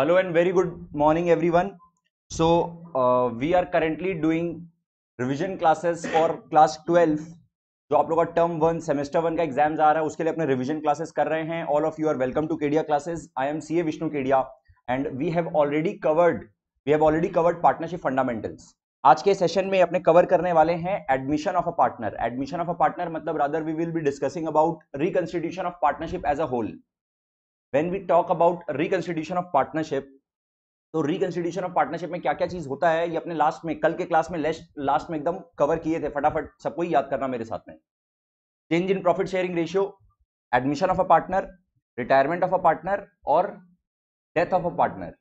Hello and very good morning everyone so we are currently doing revision revision classes for class twelve जो आप लोग का term one semester one का exam आ रहा है उसके लिए अपने रिविजन क्लासेस कर रहे हैं all of you are welcome to Kedia classes I am C A Vishnu Kedia and we have already covered we have already covered partnership fundamentals आज के सेशन में अपने कवर करने वाले हैं admission of a partner admission of a partner मतलब rather we will be discussing about reconstitution of partnership as a whole when we talk about reconstitution of partnership तो reconstitution of partnership में क्या क्या चीज होता है ये अपने लास्ट में कल के क्लास में लास्ट में एकदम कवर किए थे फटाफट सबको याद करना मेरे साथ में change in profit sharing ratio admission of a partner retirement of a partner और death of a partner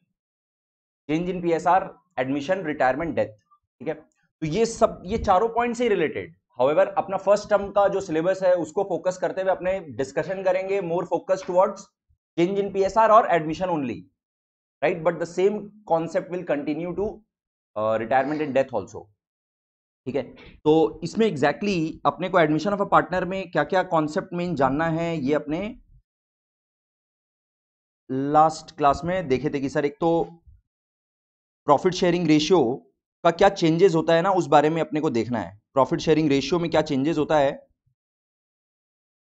change in PSR admission retirement death ठीक है तो ये सब ये चारों पॉइंट से रिलेटेड हाउएवर अपना फर्स्ट टर्म का जो सिलेबस है उसको फोकस करते हुए अपने डिस्कशन करेंगे more focus towards change in P और admission only right but the same concept will continue to retirement and death also ठीक है तो इसमें एग्जैक्टली exactly अपने को एडमिशन ऑफ अ पार्टनर में क्या क्या कॉन्सेप्ट मेन जानना है ये अपने लास्ट क्लास में देखे थे कि सर एक तो प्रॉफिट शेयरिंग रेशियो का क्या चेंजेस होता है ना उस बारे में अपने को देखना है प्रॉफिट शेयरिंग रेशियो में क्या चेंजेस होता है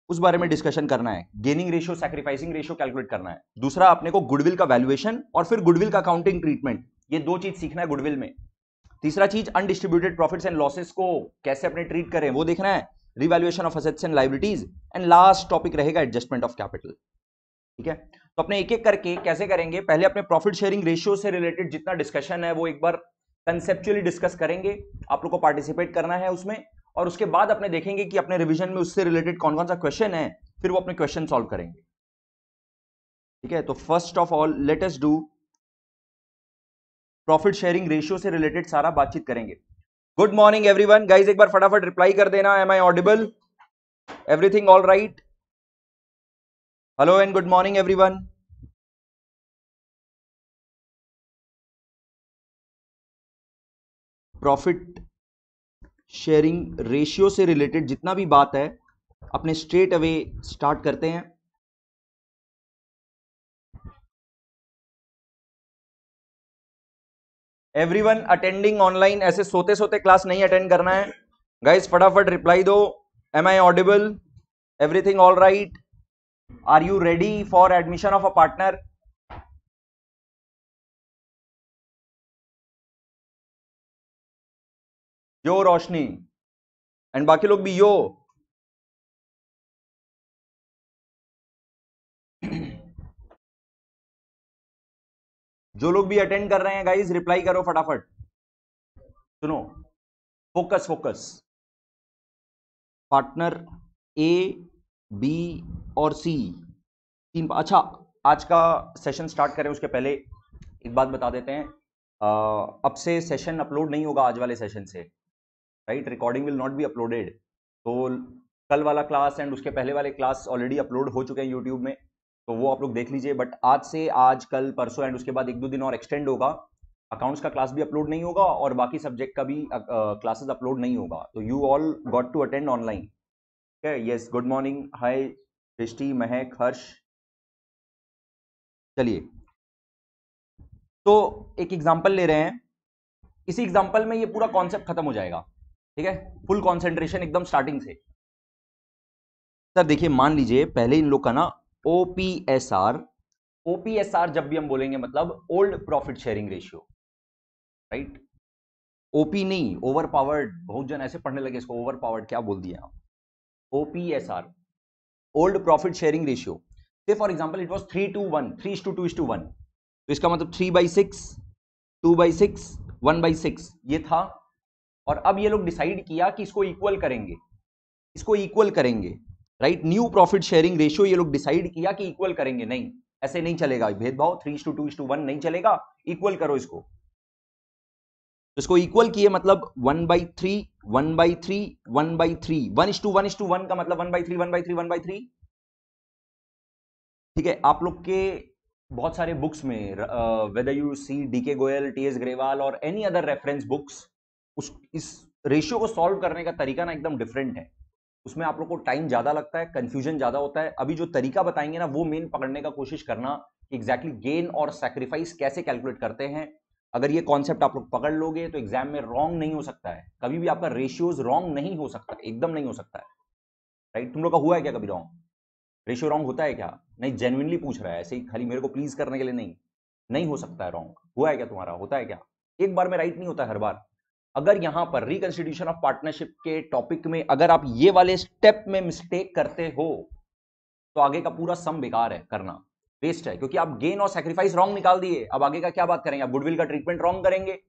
उस बारे में डिस्कशन करना है gaining ratio sacrificing ratio calculate करना है दूसरा अपने को गुडविल का वैल्यूएशन और फिर गुडविल का अकाउंटिंग ट्रीटमेंट ये दो चीज सीखना है गुडविल में तीसरा चीज अनडिस्ट्रीब्यूटेड प्रॉफिट्स एंड लॉसेस को कैसे अपने ट्रीट करें वो देखना है revaluation of assets and liabilities and last topic रहेगा एडजस्टमेंट ऑफ कैपिटल ठीक है तो अपने एक एक करके कैसे करेंगे पहले अपने प्रॉफिट शेयरिंग रेशियो से रिलेटेड जितना डिस्कशन है वो एक बार कंसेप्चुअली डिस्कस करेंगे आप लोग को पार्टिसिपेट करना है उसमें और उसके बाद अपने देखेंगे कि अपने रिविजन में उससे रिलेटेड कौन कौन सा क्वेश्चन है फिर वो अपने क्वेश्चन सॉल्व करेंगे ठीक है तो first of all latest do profit sharing ratio से रिलेटेड सारा बातचीत करेंगे गुड मॉर्निंग एवरीवन गाइस एक बार फटाफट रिप्लाई कर देना am I audible everything all right hello and good morning everyone profit sharing ratio से रिलेटेड जितना भी बात है अपने स्ट्रेट अवे स्टार्ट करते हैं एवरीवन अटेंडिंग ऑनलाइन ऐसे सोते सोते क्लास नहीं अटेंड करना है गाइस फटाफट रिप्लाई दो am I audible everything all right are you ready for admission of a partner yo Roshni and बाकी लोग भी यो जो लोग भी अटेंड कर रहे हैं गाइज रिप्लाई करो फटाफट सुनो focus focus partner A B और सी तीन अच्छा आज का सेशन स्टार्ट करें उसके पहले एक बात बता देते हैं अब से सेशन अपलोड नहीं होगा आज वाले सेशन से right recording will not be uploaded तो कल वाला क्लास एंड उसके पहले वाले क्लास ऑलरेडी अपलोड हो चुके हैं यूट्यूब में तो वो आप लोग देख लीजिए बट आज से आज कल परसों एंड उसके बाद एक दो दिन और एक्सटेंड होगा अकाउंट्स का क्लास भी अपलोड नहीं होगा और बाकी सब्जेक्ट का भी क्लासेस अपलोड नहीं होगा तो you all got to attend online ठीक है यस गुड मॉर्निंग हाय दृष्टि महक हर्ष चलिए तो एक एग्जाम्पल ले रहे हैं इसी एग्जाम्पल में ये पूरा कॉन्सेप्ट खत्म हो जाएगा ठीक है फुल कॉन्सेंट्रेशन एकदम स्टार्टिंग से सर देखिए मान लीजिए पहले इन लोग का ना O P S R O P S R जब भी हम बोलेंगे मतलब old profit sharing ratio right OP नहीं ओवर पावर्ड बहुत जन ऐसे पढ़ने लगे इसको ओवर पावर्ड क्या बोल दिया O P S R old profit sharing ratio से for example it was three two one three two two two one तो इसका मतलब three by six two by six one by six ये था और अब ये लोग डिसाइड किया कि इसको इक्वल करेंगे इसको इक्वल करेंगे right new profit sharing ratio ये लोग डिसाइड किया कि इक्वल करेंगे नहीं ऐसे नहीं चलेगा भेदभाव three two two two one नहीं चलेगा इक्वल करो इसको तो इसको इक्वल किए मतलब one by three one by three one by three one is to one is to one का मतलब one by three one by three one by three ठीक है आप लोग के बहुत सारे बुक्स में वेदर यू सी डी के गोयल टी एस ग्रेवाल और एनी अदर रेफरेंस बुक्स उस इस रेशियो को सॉल्व करने का तरीका ना एकदम डिफरेंट है उसमें आप लोग को टाइम ज़्यादा लगता है कंफ्यूजन ज़्यादा होता है अभी जो तरीका बताएंगे ना वो मेन पकड़ने का कोशिश करना एग्जैक्टली गेन और सेक्रीफाइस कैसे कैलकुलेट करते हैं अगर ये कॉन्सेप्ट आप लोग पकड़ लोगे तो एग्जाम में रॉन्ग नहीं हो सकता है कभी भी आपका रेशियोज रॉन्ग नहीं हो सकता एकदम नहीं हो सकता है राइट तुम लोग का हुआ है क्या कभी रॉन्ग रेशियो रॉन्ग होता है क्या नहीं जेनुइनली पूछ रहा है ऐसे ही खाली मेरे को प्लीज करने के लिए नहीं नहीं हो सकता है रॉन्ग हुआ है क्या तुम्हारा होता है क्या एक बार में राइट नहीं होता है हर बार अगर यहां पर रिकंस्टिट्यूशन ऑफ पार्टनरशिप के टॉपिक में अगर आप ये वाले स्टेप में मिस्टेक करते हो तो आगे का पूरा सम बेकार है करना वेस्ट है क्योंकि आप गेन और सेक्रीफाइस रॉन्ग निकाल दिए अब आगे का क्या बात करेंगे आप गुडविल का ट्रीटमेंट रॉन्ग करेंगे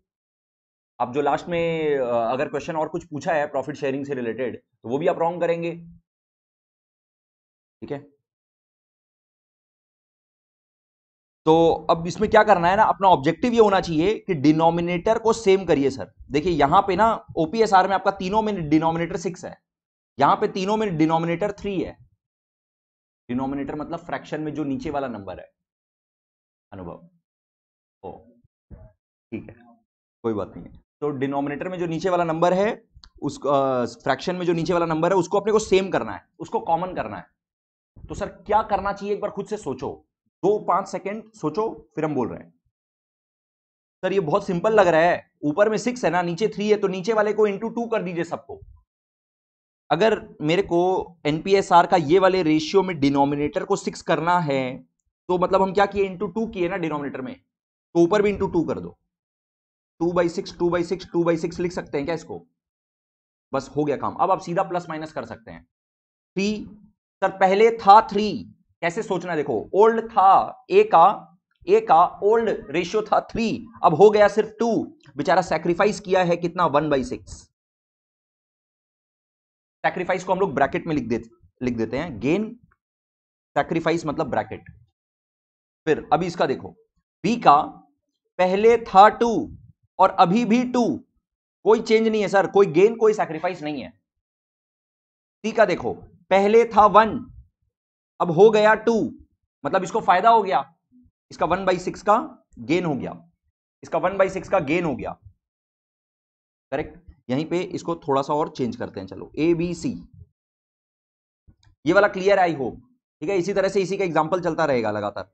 आप जो लास्ट में अगर क्वेश्चन और कुछ पूछा है प्रॉफिट शेयरिंग से रिलेटेड तो वो भी आप रॉन्ग करेंगे ठीक है तो अब इसमें क्या करना है ना अपना ऑब्जेक्टिव ये होना चाहिए कि डिनोमिनेटर को सेम करिए सर देखिए यहां पे ना ओपीएसआर में आपका तीनों में डिनोमिनेटर सिक्स है यहां पे तीनों में डिनोमिनेटर थ्री है डिनोमिनेटर मतलब फ्रैक्शन में जो नीचे वाला नंबर है अनुभव ओ ठीक है कोई बात नहीं है तो डिनोमिनेटर में जो नीचे वाला नंबर है उस फ्रैक्शन में जो नीचे वाला नंबर है उसको अपने को सेम करना है उसको कॉमन करना है तो सर क्या करना चाहिए एक बार खुद से सोचो दो पांच सेकेंड सोचो फिर हम बोल रहे हैं सर ये बहुत सिंपल लग रहा है ऊपर में सिक्स है ना नीचे थ्री है तो नीचे वाले को इंटू टू कर दीजिए सबको अगर मेरे को एनपीएसआर का ये वाले रेशियो में डिनोमिनेटर को सिक्स करना है तो मतलब हम क्या किए इंटू टू किए ना डिनोमिनेटर में तो ऊपर भी इंटू टू कर दो two by six two by six two by six लिख सकते हैं क्या इसको बस हो गया काम अब आप सीधा प्लस माइनस कर सकते हैं थ्री सर पहले था थ्री कैसे सोचना देखो ओल्ड था ए का ए का ओल्ड रेशियो था थ्री अब हो गया सिर्फ टू बेचारा सेक्रीफाइस किया है कितना वन बाई सिक्स सेक्रीफाइस को हम लोग ब्रैकेट में लिख देते लिख देते हैं गेन सेक्रीफाइस मतलब ब्रैकेट फिर अभी इसका देखो बी का पहले था टू और अभी भी टू कोई चेंज नहीं है सर कोई गेन कोई सेक्रीफाइस नहीं है सी का देखो पहले था वन अब हो गया टू मतलब इसको फायदा हो गया इसका वन बाई सिक्स का गेन हो गया इसका वन बाई सिक्स का गेन हो गया करेक्ट यहीं पे इसको थोड़ा सा और चेंज करते हैं चलो ए बी सी ये वाला क्लियर आई होप ठीक है इसी तरह से इसी का एग्जाम्पल चलता रहेगा लगातार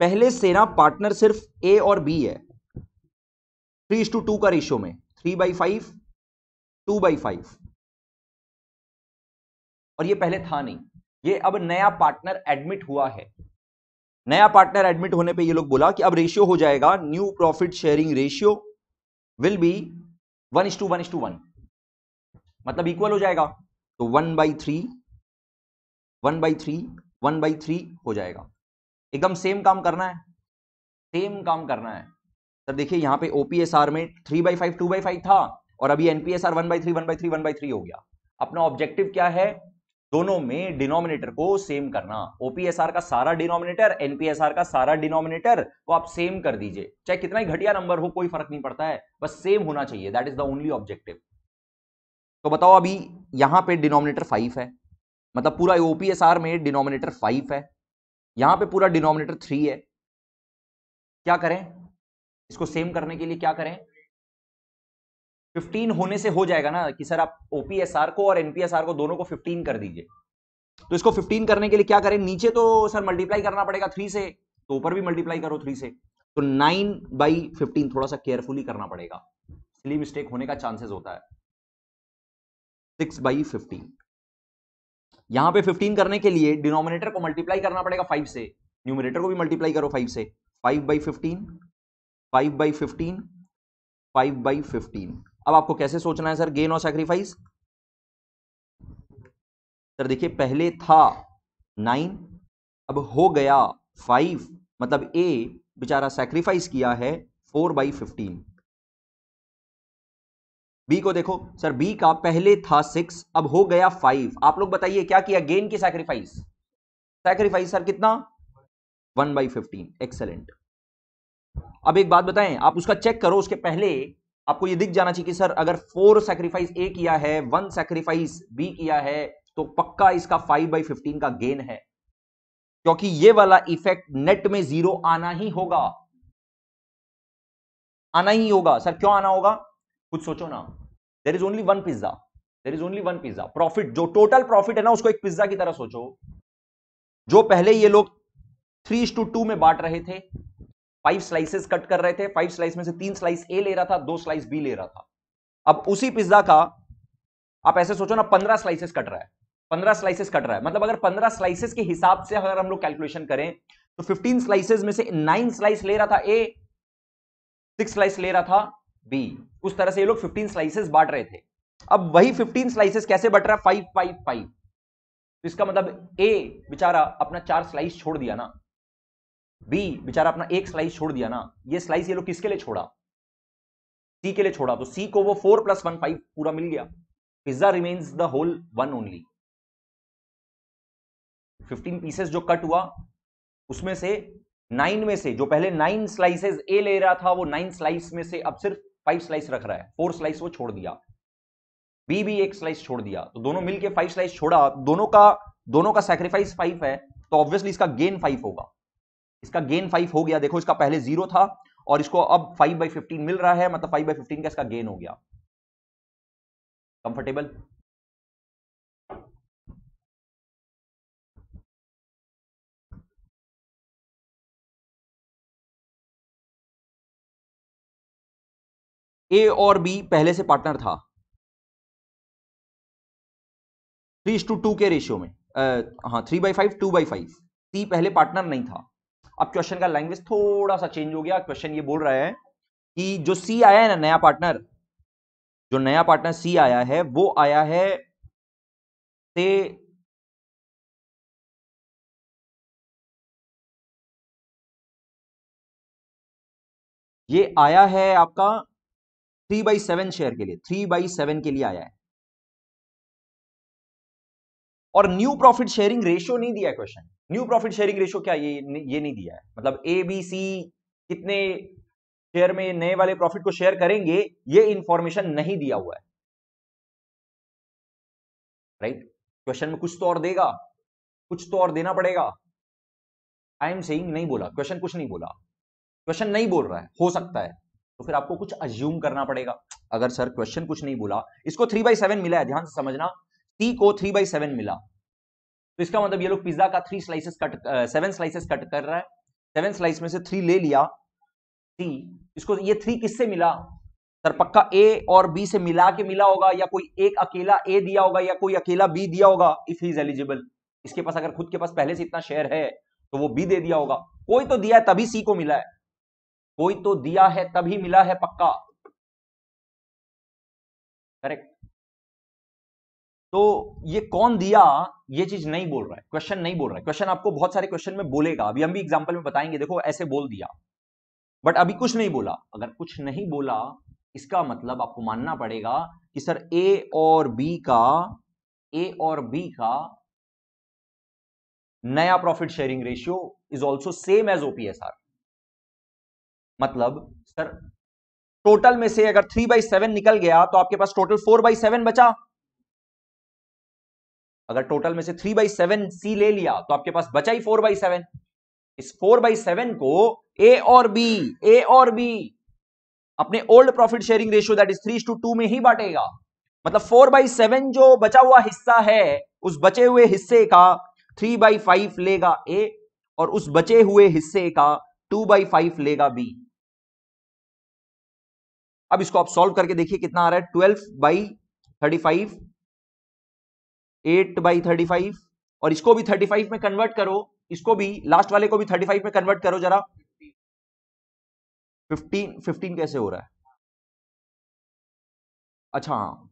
पहले सेना पार्टनर सिर्फ ए और बी है थ्री टू टू का रेशियो में three by five two by five और ये पहले था नहीं ये अब नया पार्टनर एडमिट हुआ है नया पार्टनर एडमिट होने पे ये लोग बोला कि अब रेशियो हो जाएगा new profit sharing ratio will be one is to one is to one मतलब इक्वल हो जाएगा तो one by three one by three one by three हो जाएगा एकदम सेम काम करना है सेम काम करना है सर देखिए यहां पे ओपीएसआर में three by five two by five था और अभी NPSR one by three one by three one by three हो गया अपना ऑब्जेक्टिव क्या है दोनों में डिनोमिनेटर को सेम करना ओपीएसआर का सारा डिनोमिनेटर एनपीएसआर का सारा डिनोमिनेटर को आप सेम कर दीजिए चाहे कितना ही घटिया नंबर हो कोई फर्क नहीं पड़ता है बस सेम होना चाहिए that is the only objective तो बताओ अभी यहां पे डिनोमिनेटर फाइव है मतलब पूरा ओपीएसआर में डिनोमिनेटर फाइव है यहां पे पूरा डिनोमिनेटर थ्री है क्या करें इसको सेम करने के लिए क्या करें फिफ्टीन होने से हो जाएगा ना कि सर आप ओपीएसआर को और एनपीएसआर को दोनों को फिफ्टीन कर दीजिए तो इसको फिफ्टीन करने के लिए क्या करें नीचे तो सर मल्टीप्लाई करना पड़ेगा थ्री से तो ऊपर भी मल्टीप्लाई करो थ्री से तो नाइन बाई फिफ्टीन थोड़ा सा केयरफुली करना पड़ेगा इसलिए मिस्टेक होने का चांसेस होता है सिक्स बाई फिफ्टीन यहां पे फिफ्टीन करने के लिए डिनोमिनेटर को मल्टीप्लाई करना पड़ेगा फाइव से न्यूमिनेटर को भी मल्टीप्लाई करो फाइव से five by fifteen five by fifteen five by fifteen अब आपको कैसे सोचना है सर गेन और सेक्रीफाइस सर देखिए पहले था नाइन अब हो गया फाइव मतलब ए बेचारा सेक्रीफाइस किया है फोर बाई फिफ्टीन बी को देखो सर बी का पहले था सिक्स अब हो गया फाइव आप लोग बताइए क्या किया गेन की सेक्रीफाइस सेक्रीफाइस सर कितना वन बाई फिफ्टीन एक्सेलेंट अब एक बात बताएं आप उसका चेक करो उसके पहले आपको ये दिख जाना चाहिए कि सर अगर फोर सेक्रीफाइस ए किया है वन सेक्रीफाइस बी किया है तो पक्का इसका फाइव बाई फिफ्टीन का गेन है क्योंकि ये वाला इफेक्ट नेट में जीरो आना ही होगा आना ही होगा सर क्यों आना होगा कुछ सोचो ना there is only one pizza there is only one pizza profit जो टोटल प्रॉफिट है ना उसको एक पिज्जा की तरह सोचो जो पहले ये लोग थ्री टू टू में बांट रहे थे फाइव स्लाइसेस कट कर रहे थे फाइव स्लाइस में से तीन स्लाइस ए ले रहा था दो स्लाइस बी ले रहा था अब उसी पिज्जा का आप ऐसे सोचो ना पंद्रह स्लाइसेस कट रहा है पंद्रह स्लाइसेस कट रहा है मतलब अगर पंद्रह स्लाइसेस के हिसाब से अगर हम लोग कैलकुलेशन करें तो फिफ्टीन स्लाइसेस में से नाइन स्लाइस ले रहा था ए सिक्स स्लाइस ले रहा था बी उस तरह से ये लोग फिफ्टीन स्लाइसेस बांट रहे थे अब वही फिफ्टीन स्लाइसेस कैसे बट रहा है फाइव फाइव फाइव इसका मतलब ए बेचारा अपना चार स्लाइस छोड़ दिया ना बी बेचारा अपना एक स्लाइस छोड़ दिया ना ये स्लाइस ये लोग किसके लिए छोड़ा सी के लिए छोड़ा तो सी को वो फोर प्लस वन फाइव पूरा मिल गया pizza remains the whole one only fifteen pieces जो कट हुआ उसमें से नाइन में से जो पहले नाइन स्लाइसेस ए ले रहा था वो नाइन स्लाइस में से अब सिर्फ फाइव स्लाइस रख रहा है फोर स्लाइस वो छोड़ दिया बी भी एक स्लाइस छोड़ दिया तो दोनों मिलके फाइव स्लाइस छोड़ा दोनों का दोनों का सैक्रिफाइस फाइव है तो ऑब्वियसली इसका गेन फाइव होगा इसका गेन फाइव हो गया देखो इसका पहले जीरो था और इसको अब फाइव बाई फिफ्टीन मिल रहा है मतलब फाइव बाई फिफ्टीन का इसका गेन हो गया कंफर्टेबल ए और बी पहले से पार्टनर था थ्री टू टू के रेशियो में आ, हाँ three by five two by five C पहले पार्टनर नहीं था अब क्वेश्चन का लैंग्वेज थोड़ा सा चेंज हो गया क्वेश्चन ये बोल रहा है कि जो सी आया है ना नया पार्टनर जो नया पार्टनर सी आया है वो आया है से ये आया है आपका थ्री बाई सेवन शेयर के लिए थ्री बाई सेवन के लिए आया है और न्यू प्रॉफिट शेयरिंग रेशियो नहीं दिया question new profit sharing ratio क्या ये ये नहीं दिया है मतलब ए बी सी कितने शेयर में नए वाले प्रॉफिट को शेयर करेंगे ये इंफॉर्मेशन नहीं दिया हुआ है राइट right? क्वेश्चन में कुछ तो और देगा कुछ तो और देना पड़ेगा आई एम सेइंग नहीं बोला क्वेश्चन कुछ नहीं बोला क्वेश्चन नहीं बोल रहा है हो सकता है तो फिर आपको कुछ अज्यूम करना पड़ेगा अगर सर क्वेश्चन कुछ नहीं बोला इसको थ्री बाई सेवन मिला है ध्यान से समझना सी को थ्री बाई सेवन मिला तो इसका मतलब ये लोग पिज्जा का three slices cut seven slices cut कर रहा है सेवन स्लाइस में से थ्री ले लिया सी इसको ये थ्री किससे मिला सर पक्का ए और बी से मिला के मिला होगा या कोई एक अकेला ए दिया होगा या कोई अकेला बी दिया होगा इफ ही इज एलिजिबल इसके पास अगर खुद के पास पहले से इतना शेयर है तो वो बी दे दिया होगा कोई तो दिया है तभी सी को मिला है कोई तो दिया है तभी मिला है पक्का करेक्ट तो ये कौन दिया ये चीज नहीं बोल रहा है क्वेश्चन नहीं बोल रहा है क्वेश्चन आपको बहुत सारे क्वेश्चन में बोलेगा अभी हम भी एग्जाम्पल में बताएंगे देखो ऐसे बोल दिया बट अभी कुछ नहीं बोला अगर कुछ नहीं बोला इसका मतलब आपको मानना पड़ेगा कि सर ए और बी का ए और बी का नया profit sharing ratio is also same as OPSR मतलब सर टोटल में से अगर थ्री बाई सेवन निकल गया तो आपके पास टोटल फोर बाई सेवन बचा अगर टोटल में से थ्री बाई सेवन सी ले लिया तो आपके पास बचा ही फोर बाई सेवन इस फोर बाई सेवन को ए और बी ए और बी अपने old profit sharing ratio that is three two two में ही बांटेगा मतलब फोर बाई सेवन जो बचा हुआ हिस्सा है उस बचे हुए हिस्से का थ्री बाई फाइव लेगा ए और उस बचे हुए हिस्से का टू बाई फाइव लेगा बी अब इसको आप सॉल्व करके देखिए कितना आ रहा है twelve by thirty five eight by thirty five और इसको भी थर्टी फाइव में कन्वर्ट करो इसको भी लास्ट वाले को भी थर्टी फाइव में कन्वर्ट करो जरा फिफ्टीन फिफ्टीन कैसे हो रहा है अच्छा हाँ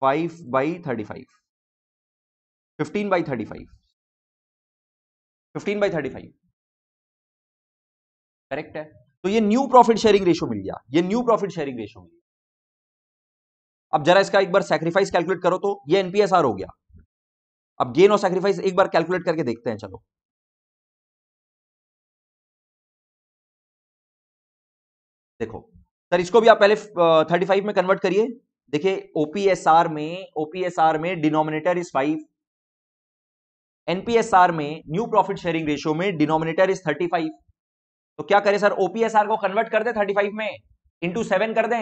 five by thirty five fifteen by thirty five fifteen by thirty five correct है तो ये न्यू प्रॉफिट शेयरिंग रेशो मिल गया ये न्यू प्रॉफिट शेयरिंग रेशो मिल गया अब जरा इसका एक बार सैक्रीफाइस कैलकुलेट करो तो ये एनपीएसआर हो गया अब गेन और सैक्रीफाइस एक बार कैलकुलेट करके देखते हैं चलो देखो सर इसको भी आप पहले थर्टी फाइव में कन्वर्ट करिए देखिए ओपीएसआर में ओपीएसआर में डिनोमिनेटर इज फाइव एनपीएसआर में न्यू प्रॉफिट शेयरिंग रेशियो में डिनोमिनेटर इज थर्टी फाइव तो क्या करें सर ओपीएसआर को कन्वर्ट कर दे थर्टी फाइव में इंटू सेवन कर दें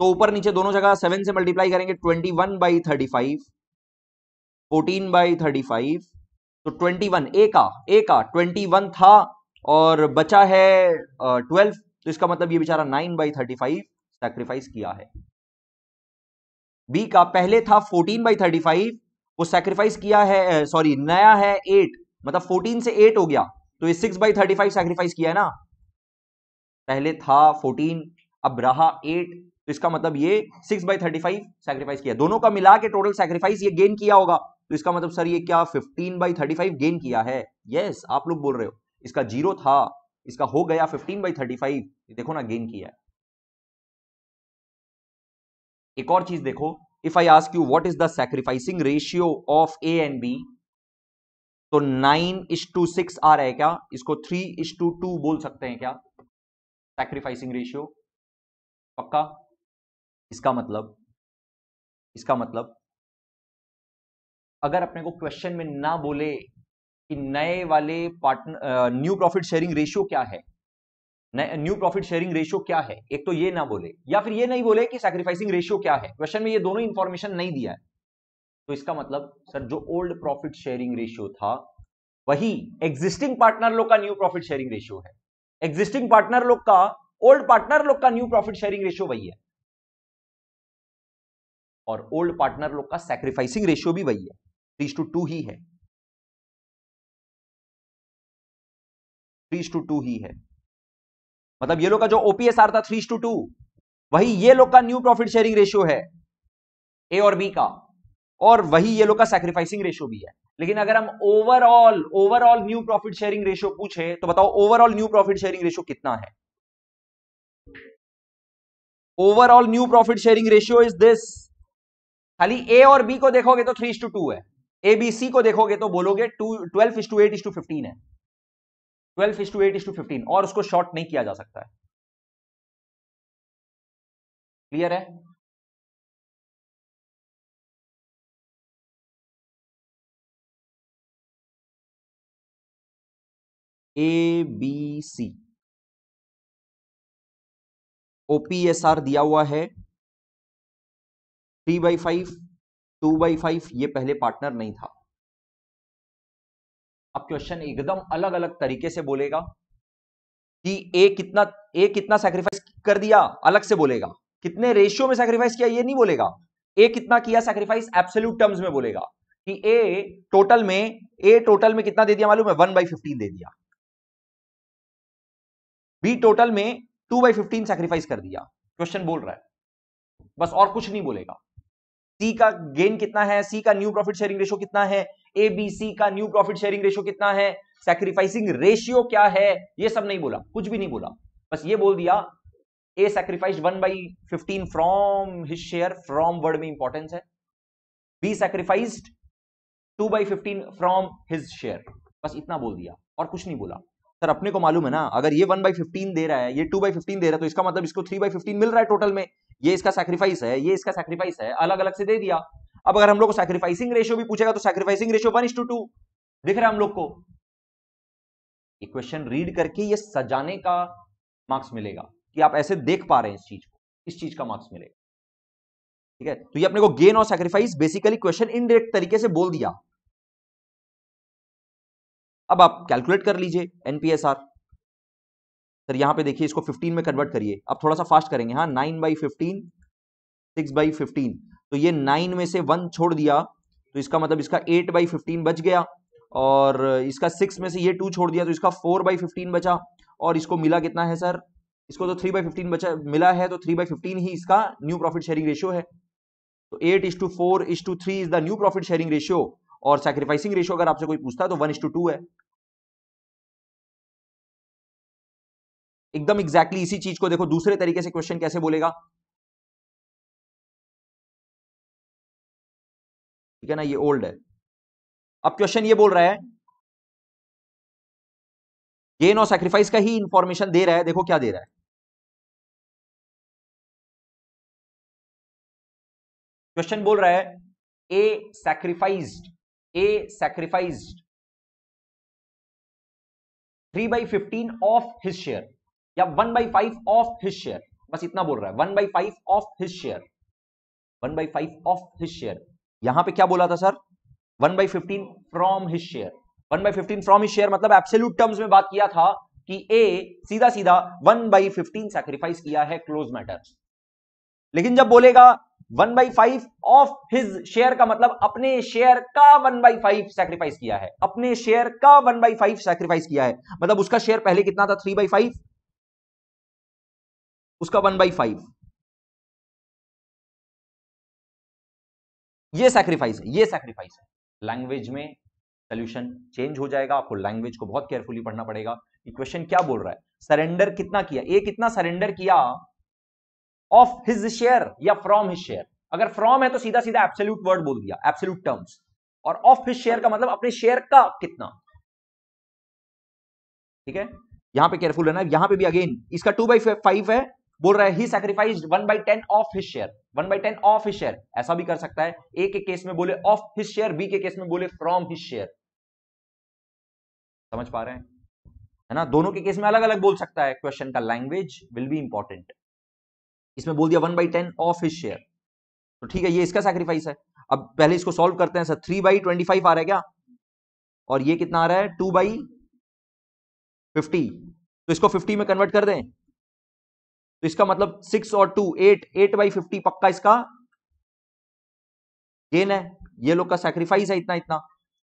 तो ऊपर नीचे दोनों जगह सेवन से मल्टीप्लाई करेंगे twenty one by thirty five fourteen by thirty five तो ट्वेंटी वन ए का ए का ट्वेंटी वन था और बचा है ट्वेल्व तो इसका मतलब ये बेचारा nine by thirty five sacrifice किया है बी का पहले था फोर्टीन बाई थर्टी फाइव वो सेक्रीफाइस किया है सॉरी नया है एट मतलब फोर्टीन से एट हो गया तो ये six by thirty five sacrifice किया है ना पहले था फोर्टीन अब रहा एट तो इसका मतलब ये six by thirty five sacrifice किया दोनों का मिला के टोटल सेक्रीफाइस ये गेन किया होगा तो इसका मतलब सर ये क्या fifteen by thirty five gain किया है यस yes, आप लोग बोल रहे हो इसका जीरो था इसका हो गया फिफ्टीन बाई थर्टी फाइव देखो ना गेन किया है एक और चीज देखो if I ask you what is the sacrificing ratio of A and B तो नाइन इश टू सिक्स आ रहा है क्या इसको थ्री इश टू टू बोल सकते हैं क्या सेक्रीफाइसिंग रेशियो पक्का इसका मतलब इसका मतलब अगर अपने को क्वेश्चन में ना बोले कि नए वाले partner new profit sharing ratio क्या है न्यू प्रॉफिट शेयरिंग रेशियो क्या है एक तो ये ना बोले या फिर ये नहीं बोले कि सैक्रिफाइसिंग रेशियो क्या है क्वेश्चन में ये दोनों इंफॉर्मेशन नहीं दिया है तो इसका मतलब सर जो ओल्ड प्रॉफिट शेयरिंग रेशियो था वही एग्जिस्टिंग पार्टनर लोग का न्यू प्रॉफिट शेयरिंग रेशियो है एग्जिस्टिंग पार्टनर लोग का ओल्ड पार्टनर लोग का न्यू प्रॉफिट शेयरिंग रेशियो वही है और ओल्ड पार्टनर लोग का सैक्रिफाइसिंग रेशियो भी वही है थ्री टू टू ही है थ्री टू टू ही है मतलब ये लोग का जो ओपीएसआर था थ्री टू टू वही ये लोग का न्यू प्रॉफिट शेयरिंग रेशियो है ए और बी का और वही ये लोग का सैक्रिफाइसिंग रेशियो भी है लेकिन अगर हम overall overall new profit sharing ratio पूछे तो बताओ overall new profit sharing ratio कितना है overall new profit sharing ratio is this खाली ए और बी को देखोगे तो थ्री टू टू है ए बी सी को देखोगे तो बोलोगे two twelve is to eight is to fifteen है twelve is to eight is to fifteen और उसको शॉर्ट नहीं किया जा सकता है क्लियर है ए बी सी ओपीएसआर दिया हुआ है three by five two by five ये पहले पार्टनर नहीं था अब क्वेश्चन एकदम अलग अलग तरीके से बोलेगा कि ए कितना ए कितना सैक्रिफाइस कर दिया अलग से बोलेगा कितने रेशियो में सैक्रिफाइस किया ये नहीं बोलेगा ए कितना किया सैक्रिफाइस एब्सोल्यूट टर्म्स में बोलेगा कि ए टोटल में ए टोटल में कितना दे दिया मालूम है वन बाई फिफ्टीन दे दिया बी टोटल में टू बाई फिफ्टीन सैक्रिफाइस कर दिया क्वेश्चन बोल रहा है बस और कुछ नहीं बोलेगा सी का गेन कितना है सी का न्यू प्रॉफिट शेयरिंग रेशियो कितना है ए बी सी का न्यू प्रॉफिट शेयरिंग रेशियो कितना है सैक्रिफाइसिंग रेशियो क्या है ये सब नहीं बोला कुछ भी नहीं बोला बस ये बोल दिया A sacrifice one by fifteen from his share from word में इंपॉर्टेंस है B sacrificed two by fifteen from his share बस इतना बोल दिया और कुछ नहीं बोला सर अपने को मालूम है ना अगर ये वन बाई फिफ्टीन दे रहा है ये टू बाई फिफ्टीन दे रहा है तो इसका मतलब इसको थ्री बाई फिफ्टीन मिल रहा है टोटल में ये इसका सैक्रीफाइस है ये इसका सैक्रीफाइस है अलग अलग से दे दिया अब अगर हम लोग को सैक्रीफाइसिंग रेशियो भी पूछेगा तो sacrificing ratio one to two दिख रहा है हम लोग को इक्वेशन रीड करके ये सजाने का मार्क्स मिलेगा कि आप ऐसे देख पा रहे हैं इस चीज को इस चीज का मार्क्स मिलेगा ठीक है तो ये अपने को गेन और सैक्रिफाइस बेसिकली क्वेश्चन इनडायरेक्ट तरीके से बोल दिया अब आप कैलकुलेट कर लीजिए एनपीएसआर सर यहाँ पे देखिए इसको 15 में कन्वर्ट करिए अब थोड़ा सा फास्ट करेंगे हाँ nine by fifteen six by fifteen तो ये नाइन में से वन छोड़ दिया तो इसका मतलब इसका एट बाई फिफ्टीन बच गया और इसका सिक्स में से ये टू छोड़ दिया तो इसका फोर बाई फिफ्टीन बचा और इसको मिला कितना है सर इसको तो थ्री बाई फिफ्टीन बचा मिला है तो थ्री बाई फिफ्टीन ही इसका न्यू प्रॉफिट शेयरिंग रेशियो है तो eight is to four is to three is the new profit sharing ratio और सैक्रिफाइसिंग रेशियो अगर आपसे कोई पूछता है तो वन इज टू टू है एकदम एग्जैक्टली इसी चीज को देखो दूसरे तरीके से क्वेश्चन कैसे बोलेगा ठीक है ना ये ओल्ड है अब क्वेश्चन ये बोल रहा है गेन और सैक्रिफाइस का ही इंफॉर्मेशन दे रहा है देखो क्या दे रहा है क्वेश्चन बोल रहा है A sacrificed A sacrificed three by fifteen of his share या one by five of his share बस इतना बोल रहा है one by five of his share one by five of his share यहां पे क्या बोला था sir one by fifteen from his share one by fifteen from his share मतलब एब्सोल्यूट टर्म्स में बात किया था कि ए सीधा सीधा वन बाई फिफ्टीन सेक्रीफाइस किया है क्लोज मैटर लेकिन जब बोलेगा one by five of his share का मतलब अपने शेयर का वन बाई फाइव सेक्रीफाइस किया है अपने शेयर का वन बाई फाइव सेक्रीफाइस किया है मतलब उसका शेयर पहले कितना था थ्री बाई फाइव उसका वन बाई फाइव ये सैक्रिफाइस है ये सैक्रिफाइस है लैंग्वेज में सोल्यूशन चेंज हो जाएगा आपको लैंग्वेज को बहुत केयरफुली पढ़ना पड़ेगा क्वेश्चन क्या बोल रहा है सरेंडर कितना किया ए कितना सरेंडर किया ऑफ हिज शेयर या फ्रॉम हिज शेयर अगर फ्रॉम है तो सीधा सीधा एब्सोल्यूट वर्ड बोल दिया एब्सोल्यूट टर्म्स और ऑफ हिज शेयर का मतलब अपने शेयर का कितना ठीक है यहां पे केयरफुल रहना यहां पे भी अगेन इसका टू बाई फाइव है बोल रहा है he sacrifice one by ten of his share one by ten of his share ऐसा भी कर सकता है ए के केस में बोले ऑफ हिस शेयर बी के केस में बोले फ्रॉम हिस शेयर समझ पा रहे हैं है ना दोनों के केस में अलग अलग बोल सकता है क्वेश्चन का लैंग्वेज विल बी इंपॉर्टेंट इसमें बोल दिया one by ten of his share तो ठीक है ये इसका सेक्रीफाइस है अब पहले इसको सॉल्व करते हैं sir three by twenty five आ रहा है क्या और ये कितना आ रहा है टू बाई फिफ्टी तो इसको फिफ्टी में कन्वर्ट कर दें तो इसका मतलब सिक्स और two eight eight by fifty पक्का इसका गेन है ये लोग का सेक्रीफाइस है इतना इतना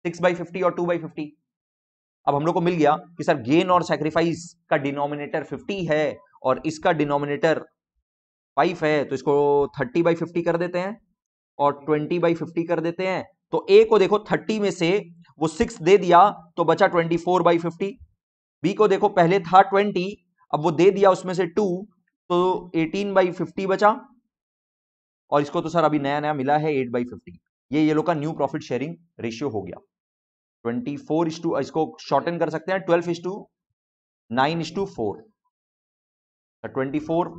सिक्स बाई फिफ्टी और टू बाई फिफ्टी अब हम लोग को मिल गया कि सर गेन और सेक्रीफाइस का डिनोमिनेटर फिफ्टी है और इसका डिनोमिनेटर फाइव है तो इसको थर्टी बाई फिफ्टी कर देते हैं और ट्वेंटी बाई फिफ्टी कर देते हैं तो ए को देखो थर्टी में से वो सिक्स दे दिया तो बचा twenty four by fifty B को देखो पहले था ट्वेंटी अब वो दे दिया उसमें से टू तो 18 बाई फिफ्टी बचा और इसको तो सर अभी नया नया मिला है 8 बाई फिफ्टी ये ये लोग का न्यू प्रॉफिट शेयरिंग रेशियो हो गया 24 फोर इस टू इसको शॉर्टन कर सकते हैं 12 is to nine is to four twenty four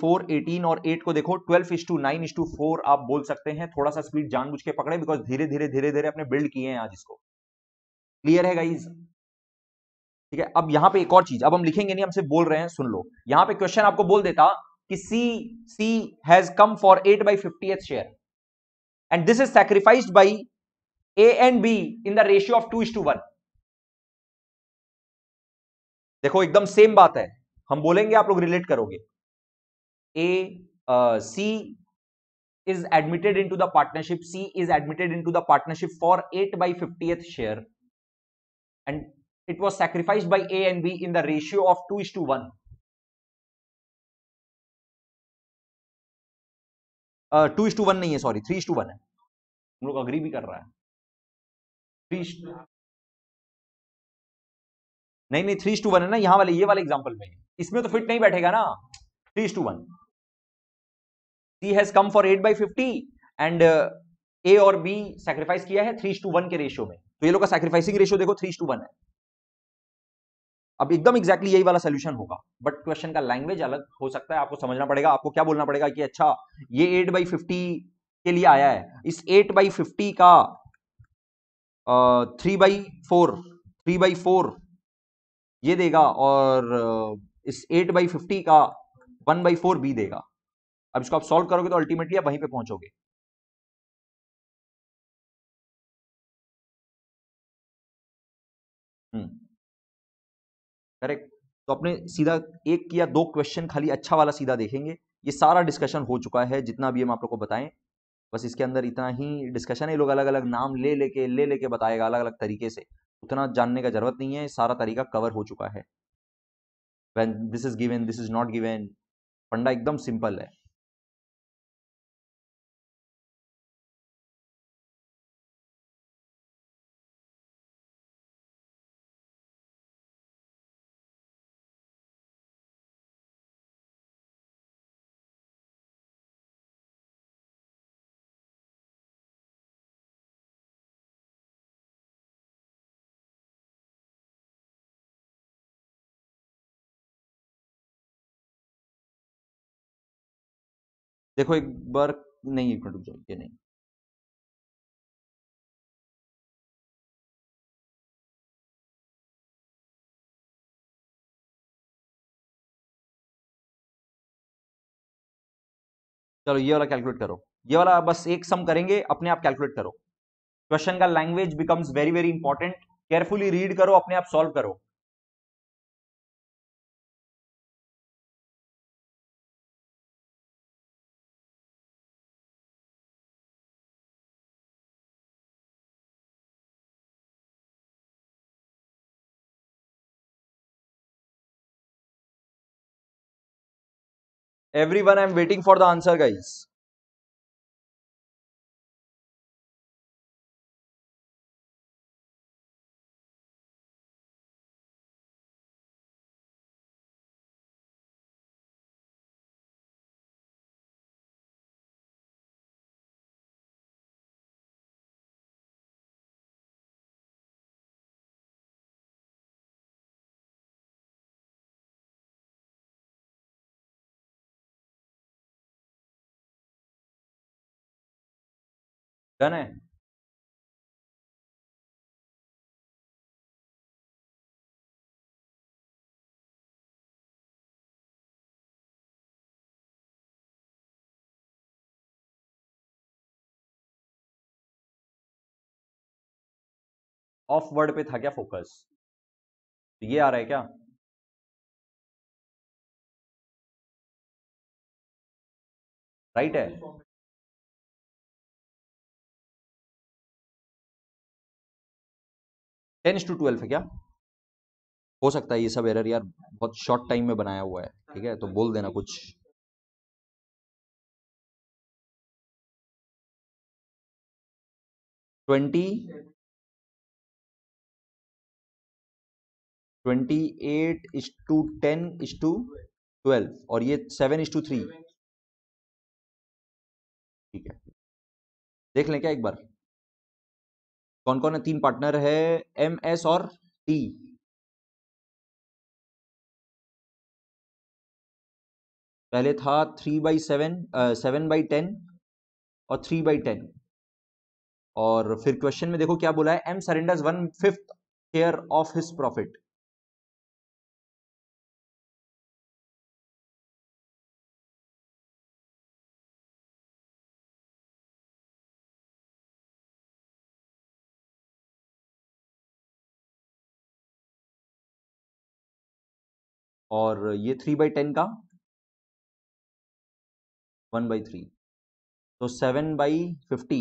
four eighteen और एट को देखो twelve is to nine is to four आप बोल सकते हैं थोड़ा सा स्पीड जानबूझ के पकड़े बिकॉज धीरे धीरे धीरे धीरे अपने बिल्ड किए हैं आज इसको क्लियर है गाइज ठीक है अब यहां पे एक और चीज अब हम लिखेंगे नहीं हम सिर्फ बोल रहे हैं सुन लो यहां पे क्वेश्चन आपको बोल देता कि C C has come for eight by fifty share and this is sacrifice by A and B in the ratio of two is to one देखो एकदम सेम बात है हम बोलेंगे आप लोग रिलेट करोगे A C is admitted into the partnership C is admitted into the partnership for eight by fifty share and it was sacrificed by A and B in the ratio of 2 is to 1. Two is to one नहीं है sorry three is to one है हम लोग agree भी कर रहा है three नहीं नहीं थ्री टू वन है ना यहां वाले ये वाले एग्जांपल में इसमें तो फिट नहीं बैठेगा ना three two one C has come for eight by fifty and A और बी सैक्रिफाइस किया है थ्री टू वन के रेशियो में तो ये लोग का सैक्रिफाइसिंग रेशियो देखो थ्री टू वन है अब एकदम एग्जैक्टली यही वाला सोल्यूशन होगा बट क्वेश्चन का लैंग्वेज अलग हो सकता है आपको समझना पड़ेगा आपको क्या बोलना पड़ेगा कि अच्छा ये एट बाई फिफ्टी के लिए आया है इस एट बाई फिफ्टी का three by four three by four ये देगा और इस एट बाई फिफ्टी का वन बाई फोर बी देगा अब इसको आप सॉल्व करोगे तो अल्टीमेटली आप वहीं पे पहुंचोगे हम्म करेक्ट तो अपने सीधा एक या दो क्वेश्चन खाली अच्छा वाला सीधा देखेंगे ये सारा डिस्कशन हो चुका है जितना भी हम आप लोग को बताएं बस इसके अंदर इतना ही डिस्कशन है लोग अलग अलग नाम ले लेके ले लेके बताएगा अलग अलग तरीके से उतना जानने का जरूरत नहीं है सारा तरीका कवर हो चुका है when this is given this is not given funda एकदम सिंपल है देखो एक बार नहीं एक मिनट रुक जाओ ये नहीं चलो ये वाला कैलकुलेट करो ये वाला बस एक सम करेंगे अपने आप कैलकुलेट करो क्वेश्चन का language becomes very very important carefully read करो अपने आप सॉल्व करो everyone i'm waiting for the answer guys done है ऑफ वर्ड पे था क्या फोकस तो ये आ रहा है क्या राइट है टेन टू ट्वेल्व है क्या हो सकता है ये सब एरर यार बहुत शॉर्ट टाइम में बनाया हुआ है ठीक है तो बोल देना कुछ twenty twenty eight is to ten is to twelve और ये सेवन इज टू थ्री ठीक है देख लें क्या एक बार कौन कौन है तीन पार्टनर है एम एस और टी पहले था three by seven seven by ten और थ्री बाई टेन और फिर क्वेश्चन में देखो क्या बोला है M surrenders one fifth share of his profit और ये थ्री बाई टेन का वन बाई थ्री तो seven by fifty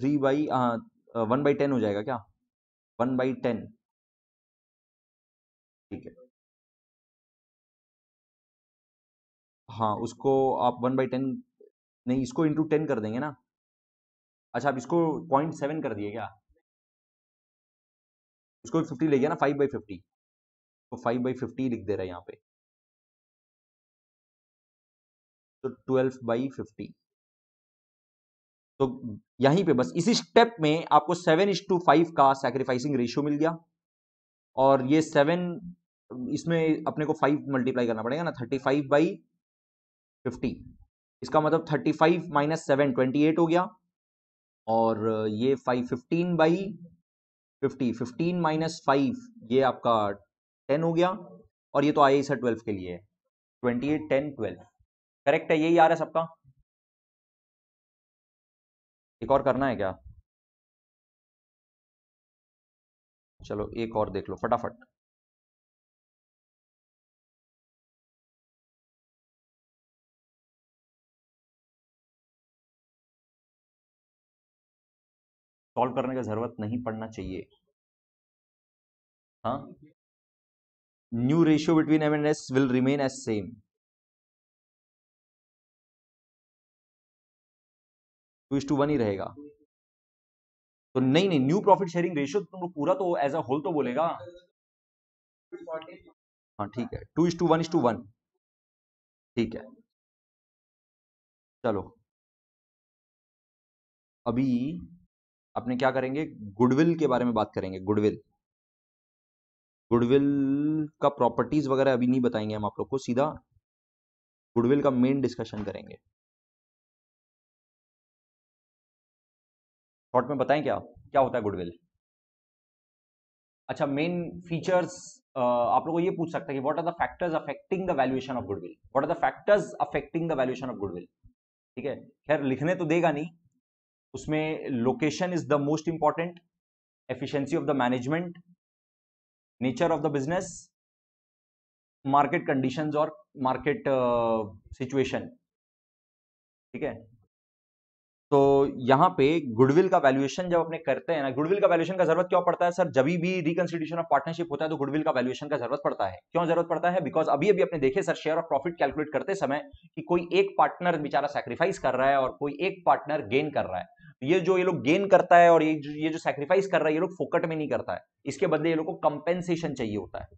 three by one by ten हो जाएगा क्या वन बाई टेन ठीक है हाँ उसको आप वन बाई टेन नहीं इसको इंटू टेन कर देंगे ना अच्छा आप इसको पॉइंट सेवन कर दिए क्या उसको भी फिफ्टी ले गया ना फाइव बाई फिफ्टी तो फाइव बाई फिफ्टी लिख दे रहा है यहाँ पे तो ट्वेल्व बाई फिफ्टी तो यहीं पे बस इसी स्टेप में आपको सेवन इज टू फाइव का सेक्रीफाइसिंग रेशियो मिल गया और ये सेवन इसमें अपने को फाइव मल्टीप्लाई करना पड़ेगा ना थर्टी फाइव बाई फिफ्टी इसका मतलब thirty five minus seven twenty eight हो गया और ये five fifteen by fifty fifteen minus five ये आपका टेन हो गया और ये तो आया ही सर ट्वेल्व के लिए twenty eight ten twelve correct है यही आ रहा है सबका एक और करना है क्या चलो एक और देख लो फटाफट सॉल्व करने का जरूरत नहीं पड़ना चाहिए हाँ new ratio between M and S will remain as same two is to one ही रहेगा तो नहीं नहीं न्यू प्रॉफिट शेयरिंग रेशियो तुम लोग पूरा तो एज अ होल तो बोलेगा हाँ ठीक है two is to one is to one ठीक है चलो अभी अपने क्या करेंगे गुडविल के बारे में बात करेंगे गुडविल गुडविल का प्रॉपर्टीज वगैरह अभी नहीं बताएंगे हम आप लोग को सीधा गुडविल का मेन डिस्कशन करेंगे शॉर्ट में बताएं क्या क्या होता है गुडविल अच्छा मेन फीचर्स आप लोगों को ये पूछ सकता है कि what are the factors affecting the valuation of goodwill what are the factors affecting the valuation of goodwill ठीक है खैर लिखने तो देगा नहीं उसमें location is the most important efficiency of the management nature of the business market conditions और market situation ठीक है तो यहां पे गुडविल का वैल्यूएशन जब अपने करते हैं ना गुडविल का वैल्यूएशन का जरूरत क्यों पड़ता है सर जब भी रिकंस्टिट्यूशन ऑफ पार्टनरशिप होता है तो गुडविल का वैल्यूएशन का जरूरत पड़ता है क्यों जरूरत पड़ता है बिकॉज अभी अभी अपने देखे sir share of profit calculate करते समय कि कोई एक पार्टनर बेचारा सेक्रीफाइस कर रहा है और कोई एक पार्टनर गेन कर रहा है ये जो ये लोग गेन करता है और ये जो ये जो सेक्रीफाइस कर रहा है ये लोग फोकट में नहीं करता है इसके बदले ये लोग को कंपेंसेशन चाहिए होता है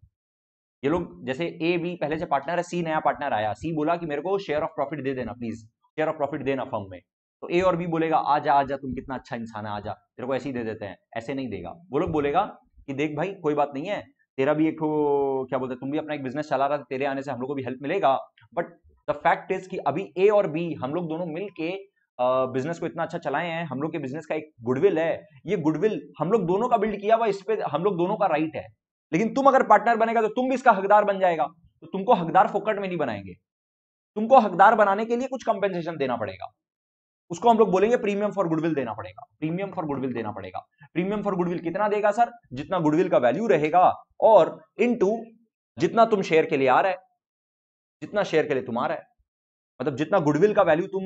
ये लोग जैसे ए बी पहले से पार्टनर है सी नया पार्टनर आया सी बोला कि मेरे को शेयर ऑफ प्रॉफिट दे देना प्लीज शेयर ऑफ प्रॉफिट देना फर्म में तो ए और बी बोलेगा आ जा आ जा तुम कितना अच्छा इंसान है आ जा तेरे को ऐसे ही दे देते हैं ऐसे नहीं देगा वो लोग बोलेगा कि देख भाई कोई बात नहीं है तेरा भी एक क्या बोलते हैं तुम भी अपना एक बिजनेस चला रहा था तो तेरे आने से हम लोग को भी हेल्प मिलेगा बट द फैक्ट इज कि अभी ए और बी हम लोग दोनों मिलकर बिजनेस को इतना अच्छा चलाए हैं हम लोग के बिजनेस का एक गुडविल है ये गुडविल हम लोग दोनों का बिल्ड किया हुआ इस पे हम लोग दोनों का राइट है लेकिन तुम अगर पार्टनर बनेगा तो तुम भी इसका हकदार बन जाएगा तो तुमको हकदार फोकट में नहीं बनाएंगे तुमको हकदार बनाने के लिए कुछ कंपेंसेशन देना पड़ेगा उसको हम लोग बोलेंगे प्रीमियम फॉर गुडविल देना पड़ेगा प्रीमियम फॉर गुडविल देना पड़ेगा प्रीमियम फॉर गुडविल कितना देगा सर जितना गुडविल का वैल्यू रहेगा और इनटू जितना तुम शेयर के लिए आ रहा है जितना शेयर के लिए तुम आ रहे है मतलब जितना गुडविल का वैल्यू तुम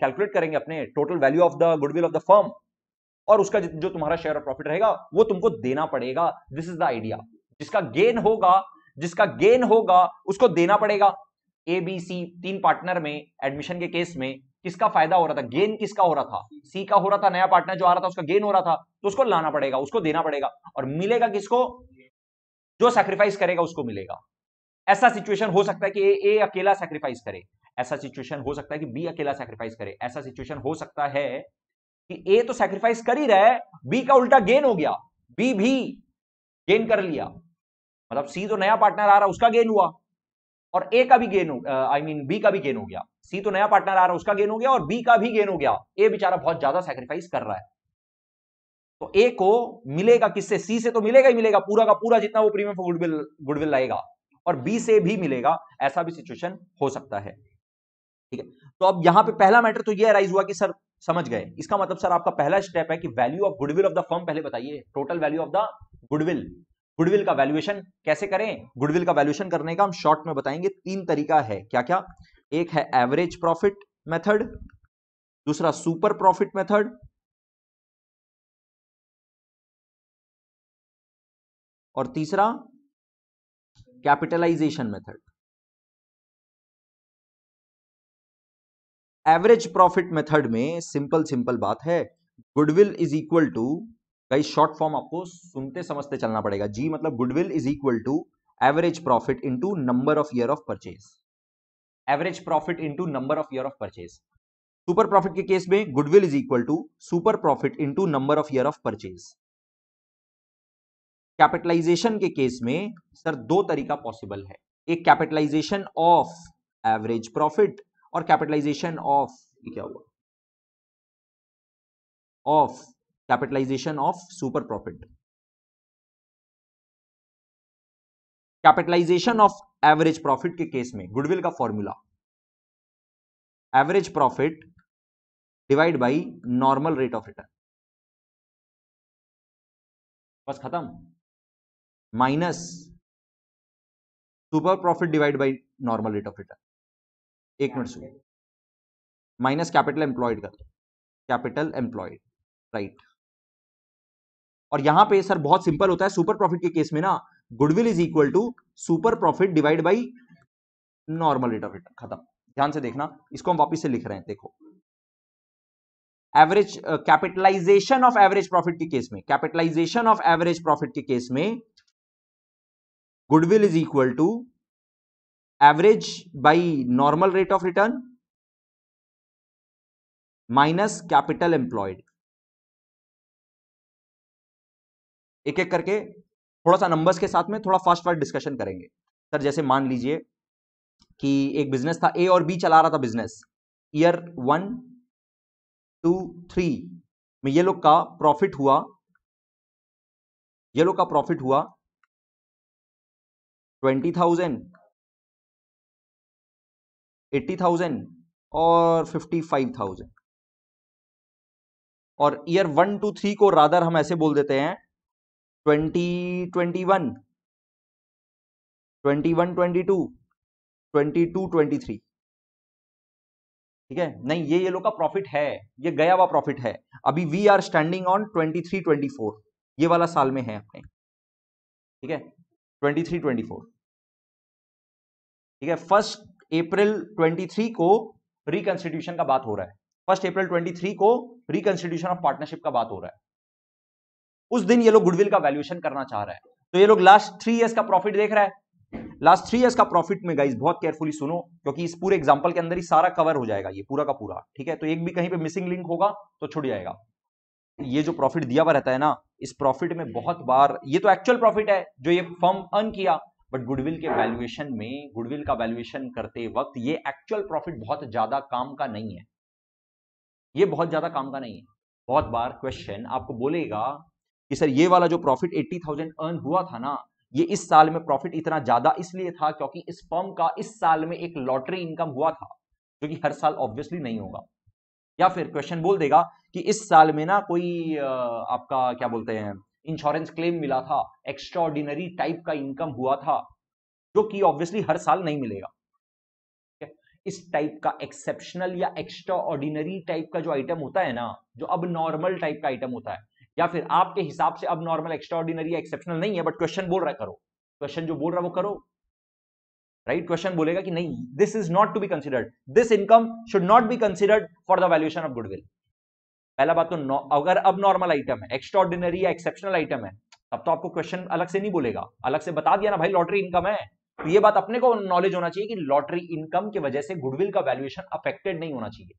कैलकुलेट करेंगे अपने total value of the goodwill of the firm और उसका जो तुम्हारा शेयर ऑफ प्रॉफिट रहेगा वो तुमको देना पड़ेगा दिस इज द आइडिया जिसका गेन होगा जिसका गेन होगा उसको देना पड़ेगा ए बी सी तीन पार्टनर में एडमिशन के केस में किसका फायदा हो रहा था गेन किसका हो रहा था सी का हो रहा था नया पार्टनर जो आ रहा था उसका गेन हो रहा था तो उसको लाना पड़ेगा उसको देना पड़ेगा और मिलेगा किसको जो सैक्रिफाइस करेगा उसको मिलेगा ऐसा सिचुएशन हो सकता है कि ए, ए अकेला सैक्रिफाइस करे ऐसा सिचुएशन हो सकता है कि बी अकेला सेक्रीफाइस करे ऐसा सिचुएशन हो सकता है कि ए तो सेक्रीफाइस कर ही रहा है बी का उल्टा गेन हो गया बी भी गेन कर लिया मतलब सी तो नया पार्टनर आ रहा उसका गेन हुआ और ए का भी गेन आई मीन बी का भी गेन हो गया सी तो नया पार्टनर आ रहा उसका गेन हो गया और बी का भी गेन हो गया ए बेचारा बहुत ज्यादा सेक्रीफाइस कर रहा है तो ए को मिलेगा किससे सी से तो मिलेगा ही मिलेगा पूरा का पूरा जितना वो प्रीमियम गुडविल गुडविल लाएगा और बी से भी मिलेगा ऐसा भी सिचुएशन हो सकता है ठीक है तो अब यहां पे पहला मैटर तो ये अराइज हुआ कि सर समझ गए इसका मतलब सर आपका पहला स्टेप है कि value of goodwill of the firm पहले बताइए total value of the goodwill goodwill का वैल्यूएशन कैसे करें गुडविल का वैल्यूएशन करने का हम शॉर्ट में बताएंगे तीन तरीका है क्या क्या एक है एवरेज प्रॉफिट मेथड दूसरा सुपर प्रॉफिट मेथड और तीसरा capitalisation method average profit method में सिंपल सिंपल बात है goodwill is equal to guys short form आपको सुनते समझते चलना पड़ेगा जी मतलब goodwill is equal to average profit into number of year of purchase average profit into number of year of purchase super profit के केस में goodwill is equal to super profit into number of year of purchase capitalisation के case में sir दो तरीका possible है एक capitalisation of average profit और capitalisation of क्या हुआ of capitalisation of super profit capitalisation of average profit के केस में गुडविल का formula average profit divide by normal rate of return बस खत्म minus super profit divide by normal rate of return एक minute सुनिए minus capital employed कर capital employed right और यहां पे सर बहुत सिंपल होता है सुपर प्रॉफिट के केस में ना goodwill is equal to super profit divide by normal rate of return खत्म ध्यान से देखना इसको हम वापस से लिख रहे हैं देखो average capitalisation of average profit के केस में कैपिटलाइजेशन ऑफ एवरेज प्रॉफिट के केस में goodwill is equal to average by normal rate of return minus capital employed एक एक करके थोड़ा सा नंबर्स के साथ में थोड़ा फास्ट फास्ट डिस्कशन करेंगे सर जैसे मान लीजिए कि एक बिजनेस था ए और बी चला रहा था business year one two three में ये लोग का प्रॉफिट हुआ ये लोग का प्रॉफिट हुआ ट्वेंटी थाउजेंड एट्टी थाउजेंड और फिफ्टी फाइव थाउजेंड और ईयर वन टू थ्री को रादर हम ऐसे बोल देते हैं twenty twenty one twenty one twenty two twenty two twenty three ठीक है नहीं ये ये लोग का प्रॉफिट है ये गया हुआ प्रॉफिट है अभी we are standing on twenty three twenty four ये वाला साल में है अपने ठीक है ट्वेंटी थ्री ट्वेंटी फोर ठीक है फर्स्ट अप्रैल 23 को रिकंस्टिट्यूशन का बात हो रहा है फर्स्ट अप्रैल 23 को रिकंस्टिट्यूशन ऑफ पार्टनरशिप का बात हो रहा है उस दिन ये लोग गुडविल का वैल्यूएशन करना चाह रहा है तो ये लोग लास्ट थ्री ईयर्स का प्रॉफिट देख रहा है लास्ट थ्री ईयर्स का प्रॉफिट में गाइज बहुत केयरफुली सुनो क्योंकि इस पूरे एग्जाम्पल के अंदर ही सारा कवर हो जाएगा ये पूरा का पूरा ठीक है तो एक भी कहीं पे मिसिंग लिंक होगा तो छुट जाएगा ये जो प्रॉफिट दिया हुआ रहता है ना इस प्रॉफिट में बहुत बार ये तो एक्चुअल प्रॉफिट है जो ये फर्म अर्न किया बट गुडविल के वैल्यूएशन में गुडविल का वैल्यूएशन करते वक्त ये एक्चुअल प्रॉफिट बहुत ज्यादा काम का नहीं है ये बहुत ज्यादा काम का नहीं है बहुत बार क्वेश्चन आपको बोलेगा कि सर ये वाला जो प्रॉफिट 80,000 अर्न हुआ था ना ये इस साल में प्रॉफिट इतना ज्यादा इसलिए था क्योंकि इस फर्म का इस साल में एक लॉटरी इनकम हुआ था जो कि हर साल ऑब्वियसली नहीं होगा या फिर क्वेश्चन बोल देगा कि इस साल में ना कोई आपका क्या बोलते हैं इंश्योरेंस क्लेम मिला था एक्स्ट्राऑर्डिनरी टाइप का इनकम हुआ था जो कि ऑब्वियसली हर साल नहीं मिलेगा इस टाइप का एक्सेप्शनल या एक्स्ट्रा ऑर्डिनरी टाइप का जो आइटम होता है ना जो अब नॉर्मल टाइप का आइटम होता है या फिर आपके हिसाब से अब नॉर्मल एक्स्ट्रा ऑर्डिनरी या एक्सेप्शनल नहीं है बट क्वेश्चन बोल रहा है करो क्वेश्चन जो बोल रहा है वो करो राइट right? क्वेश्चन बोलेगा कि नहीं this is not to be considered this income should not be considered for the valuation of goodwill पहला बात तो अगर अब नॉर्मल आइटम है एक्स्ट्रॉर्डिनरी या एक्सेप्शनल आइटम है तब तो आपको क्वेश्चन अलग से नहीं बोलेगा अलग से बता दिया ना भाई लॉटरी इनकम है तो ये बात अपने को नॉलेज होना चाहिए कि लॉटरी इनकम की वजह से गुडविल का वैल्यूएशन अफेक्टेड नहीं होना चाहिए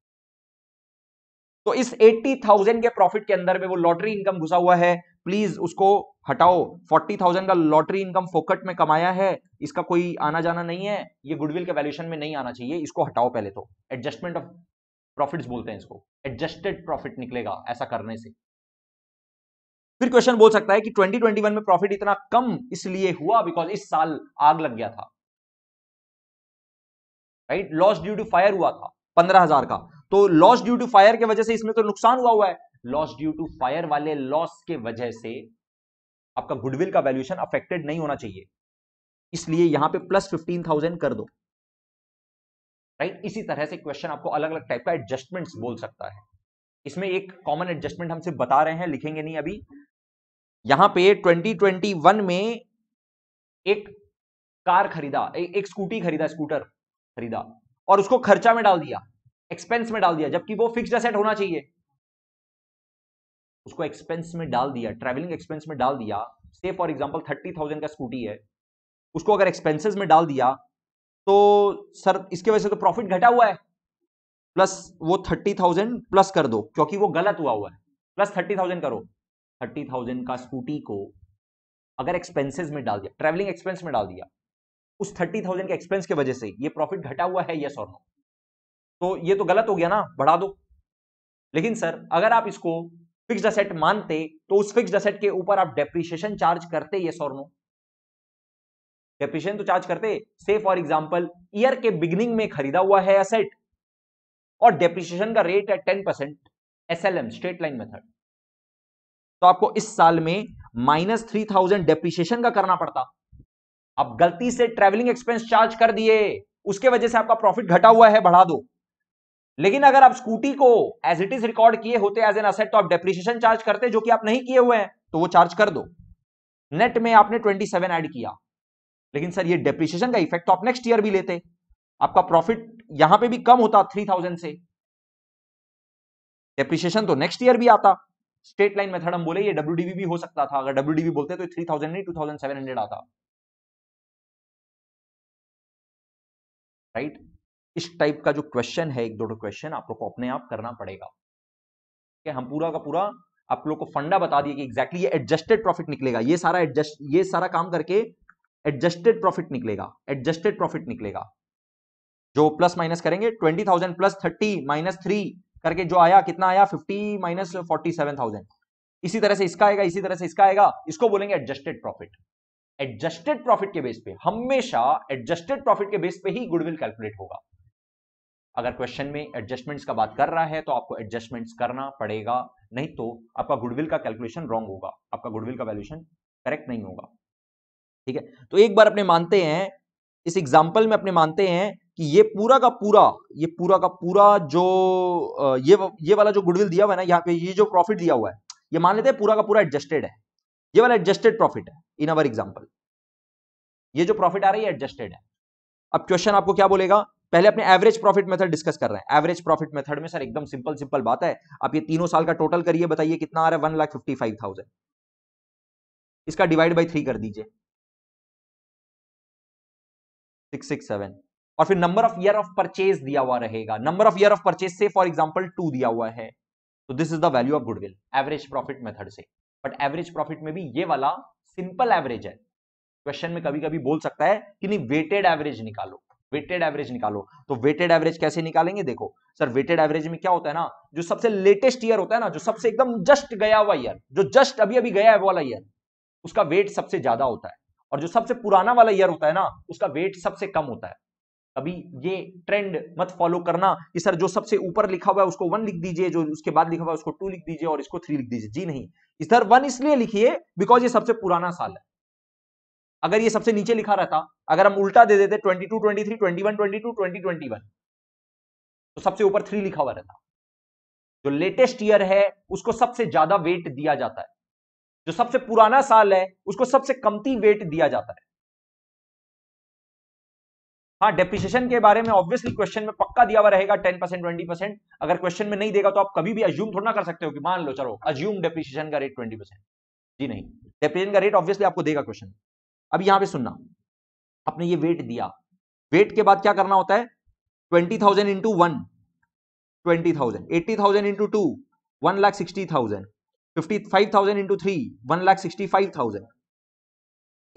तो इस 80,000 के प्रॉफिट के अंदर में वो लॉटरी इनकम घुसा हुआ है प्लीज उसको हटाओ 40,000 का लॉटरी इनकम फोकट में कमाया है इसका कोई आना जाना नहीं है ये गुडविल के वैल्यूएशन में नहीं आना चाहिए इसको हटाओ पहले तो एडजस्टमेंट ऑफ प्रॉफिट्स बोलते हैं इसको एडजस्टेड प्रॉफिट निकलेगा ऐसा करने से फिर क्वेश्चन बोल सकता है कि 2021 में प्रॉफिट इतना कम इसलिए हुआ बिकॉज इस साल आग लग गया था right loss due to fire हुआ था पंद्रह हजार का तो लॉस ड्यू टू फायर के वजह से इसमें तो नुकसान हुआ हुआ है लॉस ड्यू टू फायर वाले लॉस के वजह से आपका गुडविल का वैल्यूएशन अफेक्टेड नहीं होना चाहिए इसलिए यहां पे प्लस फिफ्टीन थाउजेंड कर दो राइट इसी तरह से क्वेश्चन आपको अलग अलग टाइप का एडजस्टमेंट्स बोल सकता है इसमें एक कॉमन एडजस्टमेंट हम सिर्फ बता रहे हैं लिखेंगे नहीं अभी यहां पे 2021 में एक कार खरीदा ए, एक स्कूटी खरीदा स्कूटर खरीदा और उसको खर्चा में डाल दिया एक्सपेंस में डाल दिया जबकि वो फिक्स असेट होना चाहिए उसको एक्सपेंस में डाल दिया ट्रेवलिंग एक्सपेंस में डाल दिया से फॉर एग्जाम्पल थर्टी थाउजेंड का स्कूटी है उसको अगर एक्सपेंसेस में डाल दिया तो सर इसके वजह से तो प्रॉफिट घटा हुआ है प्लस वो थर्टी थाउजेंड प्लस कर दो क्योंकि वो गलत हुआ हुआ है प्लस थर्टी थाउजेंड करो थर्टी थाउजेंड का स्कूटी को अगर एक्सपेंसेस में डाल दिया ट्रेवलिंग एक्सपेंस में डाल दिया उस थर्टी थाउजेंड के एक्सपेंस की वजह से ये प्रॉफिट घटा हुआ है यस और नो तो ये तो गलत हो गया ना बढ़ा दो लेकिन सर अगर आप इसको फिक्स्ड असेट मानते तो उस फिक्स्ड असेट के ऊपर आप डेप्रिशिएशन चार्ज करते यस और नो डेप्रिशिएशन तो चार्ज करते से फॉर एग्जाम्पल ईयर के बिगिनिंग में खरीदा हुआ है असेट और डेप्रिशिएशन का रेट है ten percent S L M straight line method तो आपको इस साल में माइनस थ्री थाउजेंड डेप्रिशिएशन का करना पड़ता आप गलती से ट्रेवलिंग एक्सपेंस चार्ज कर दिए उसके वजह से आपका प्रॉफिट घटा हुआ है बढ़ा दो लेकिन अगर आप स्कूटी को एज इट इज रिकॉर्ड किए होते एज एन असेट तो आप डेप्रिशिएशन चार्ज करते जो कि आप नहीं किए हुए हैं तो वो चार्ज कर दो नेट में आपने सेवन एड किया लेकिन सर ये डेप्रिशिएशन का इफेक्ट तो आप नेक्स्ट ईयर भी लेते आपका प्रॉफिट यहां पे भी कम होता थ्री थाउजेंड से डेप्रिशिएशन तो नेक्स्ट ईयर भी आता स्टेट लाइन मेथड हम बोले ये डब्ल्यू भी हो सकता था अगर डब्ल्यू बोलते तो थ्री थाउजेंड नहीं टू थाउजेंड सेवन हंड्रेड आता राइट इस टाइप का जो क्वेश्चन है एक दो क्वेश्चन आप लोग को अपने आप करना पड़ेगा ठीक है हम पूरा का पूरा आप लोग को फंडा बता दिए कि एग्जैक्टली exactly ये एडजस्टेड प्रॉफिट निकलेगा ये सारा एडजस्ट ये सारा काम करके एडजस्टेड प्रॉफिट निकलेगा एडजस्टेड प्रॉफिट निकलेगा जो प्लस माइनस करेंगे twenty thousand plus thirty minus three करके जो आया कितना आया fifty minus forty seven thousand इसी तरह से इसका आएगा इसी तरह से इसका आएगा इसको बोलेंगे एडजस्टेड प्रॉफिट एडजस्टेड प्रॉफिट के बेस पे हमेशा एडजस्टेड प्रॉफिट के बेस पे ही गुडविल कैलकुलेट होगा अगर क्वेश्चन में एडजस्टमेंट्स का बात कर रहा है तो आपको एडजस्टमेंट्स करना पड़ेगा नहीं तो आपका गुडविल का कैलकुलेशन रॉन्ग होगा आपका गुडविल का वैल्यूशन करेक्ट नहीं होगा ठीक है तो एक बार अपने मानते हैं इस एग्जाम्पल में अपने मानते हैं कि ये पूरा का पूरा ये पूरा का पूरा जो ये ये वाला जो गुडविल दिया हुआ है ना यहाँ पे ये जो प्रॉफिट दिया हुआ है ये मान लेते हैं पूरा का पूरा एडजस्टेड है ये वाला एडजस्टेड प्रॉफिट है इन अवर एग्जाम्पल ये जो प्रॉफिट आ रहा है एडजस्टेड है अब क्वेश्चन आपको क्या बोलेगा पहले अपने एवरेज प्रॉफिट मेथड डिस्कस कर रहे हैं एवरेज प्रॉफिट मेथड में सर एकदम सिंपल सिंपल बात है आप ये तीनों साल का टोटल करिए बताइए कितना आ रहा है one lakh fifty five thousand इसका डिवाइड बाई थ्री कर दीजिए सिक्स सिक्स सेवन और फिर number of year of purchase दिया हुआ रहेगा number of year of purchase से फॉर एग्जाम्पल टू दिया हुआ है तो this is the value of goodwill average profit method से बट एवरेज प्रॉफिट में भी ये वाला सिंपल एवरेज है क्वेश्चन में कभी कभी बोल सकता है कि नहीं वेटेड एवरेज निकालो वेटेड एवरेज निकालो तो वेटेड एवरेज कैसे निकालेंगे देखो सर वेटेड एवरेज में क्या होता है ना जो सबसे लेटेस्ट ईयर होता है ना जो सबसे एकदम जस्ट गया हुआ ईयर जो जस्ट अभी अभी गया है वाला ईयर उसका वेट सबसे ज्यादा होता है और जो सबसे पुराना वाला ईयर होता है ना उसका वेट सबसे कम होता है अभी ये ट्रेंड मत फॉलो करना कि सर जो सबसे ऊपर लिखा हुआ है उसको वन लिख दीजिए जो उसके बाद लिखा हुआ है उसको टू लिख दीजिए और इसको थ्री लिख दीजिए जी नहीं इधर वन इसलिए लिखिए बिकॉज ये सबसे पुराना साल है अगर ये सबसे नीचे लिखा रहता अगर हम उल्टा दे देते twenty two twenty three twenty one twenty two twenty twenty one तो सबसे ऊपर थ्री लिखा हुआ रहता जो लेटेस्ट ईयर है उसको सबसे ज्यादा वेट दिया जाता है जो सबसे पुराना साल है उसको सबसे कमती वेट दिया जाता है हाँ डेप्रिसिएशन के बारे में ऑब्वियसली क्वेश्चन में पक्का दिया हुआ रहेगा टेन परसेंट ट्वेंटी परसेंट अगर क्वेश्चन में नहीं देगा तो आप कभी भी अज्यूम थोड़ा ना कर सकते हो कि मान लो चलो अज्यूम डेप्रिसिएशन का रेट ट्वेंटी परसेंट जी नहीं डेप्रिसिएशन का रेट ऑब्वियसली आपको देगा क्वेश्चन अब यहां पे सुनना आपने ये वेट दिया वेट के बाद क्या करना होता है twenty thousand into one twenty thousand eighty thousand into two one lakh sixty thousand fifty five thousand into three one lakh sixty five thousand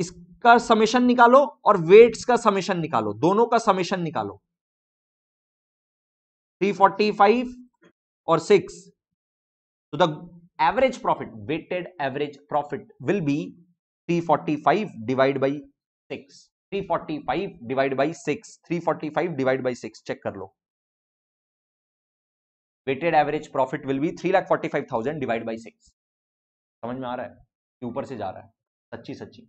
इसका समेशन निकालो और वेट्स का समेशन निकालो दोनों का समेशन निकालो 345 और 6 तो the average profit weighted average profit will be 345 divided by 6 345 divided by 6 345 divide by 6 check कर लो weighted average profit will be three lakh forty five thousand divide by six समझ में आ रहा है कि ऊपर से जा रहा है सच्ची सच्ची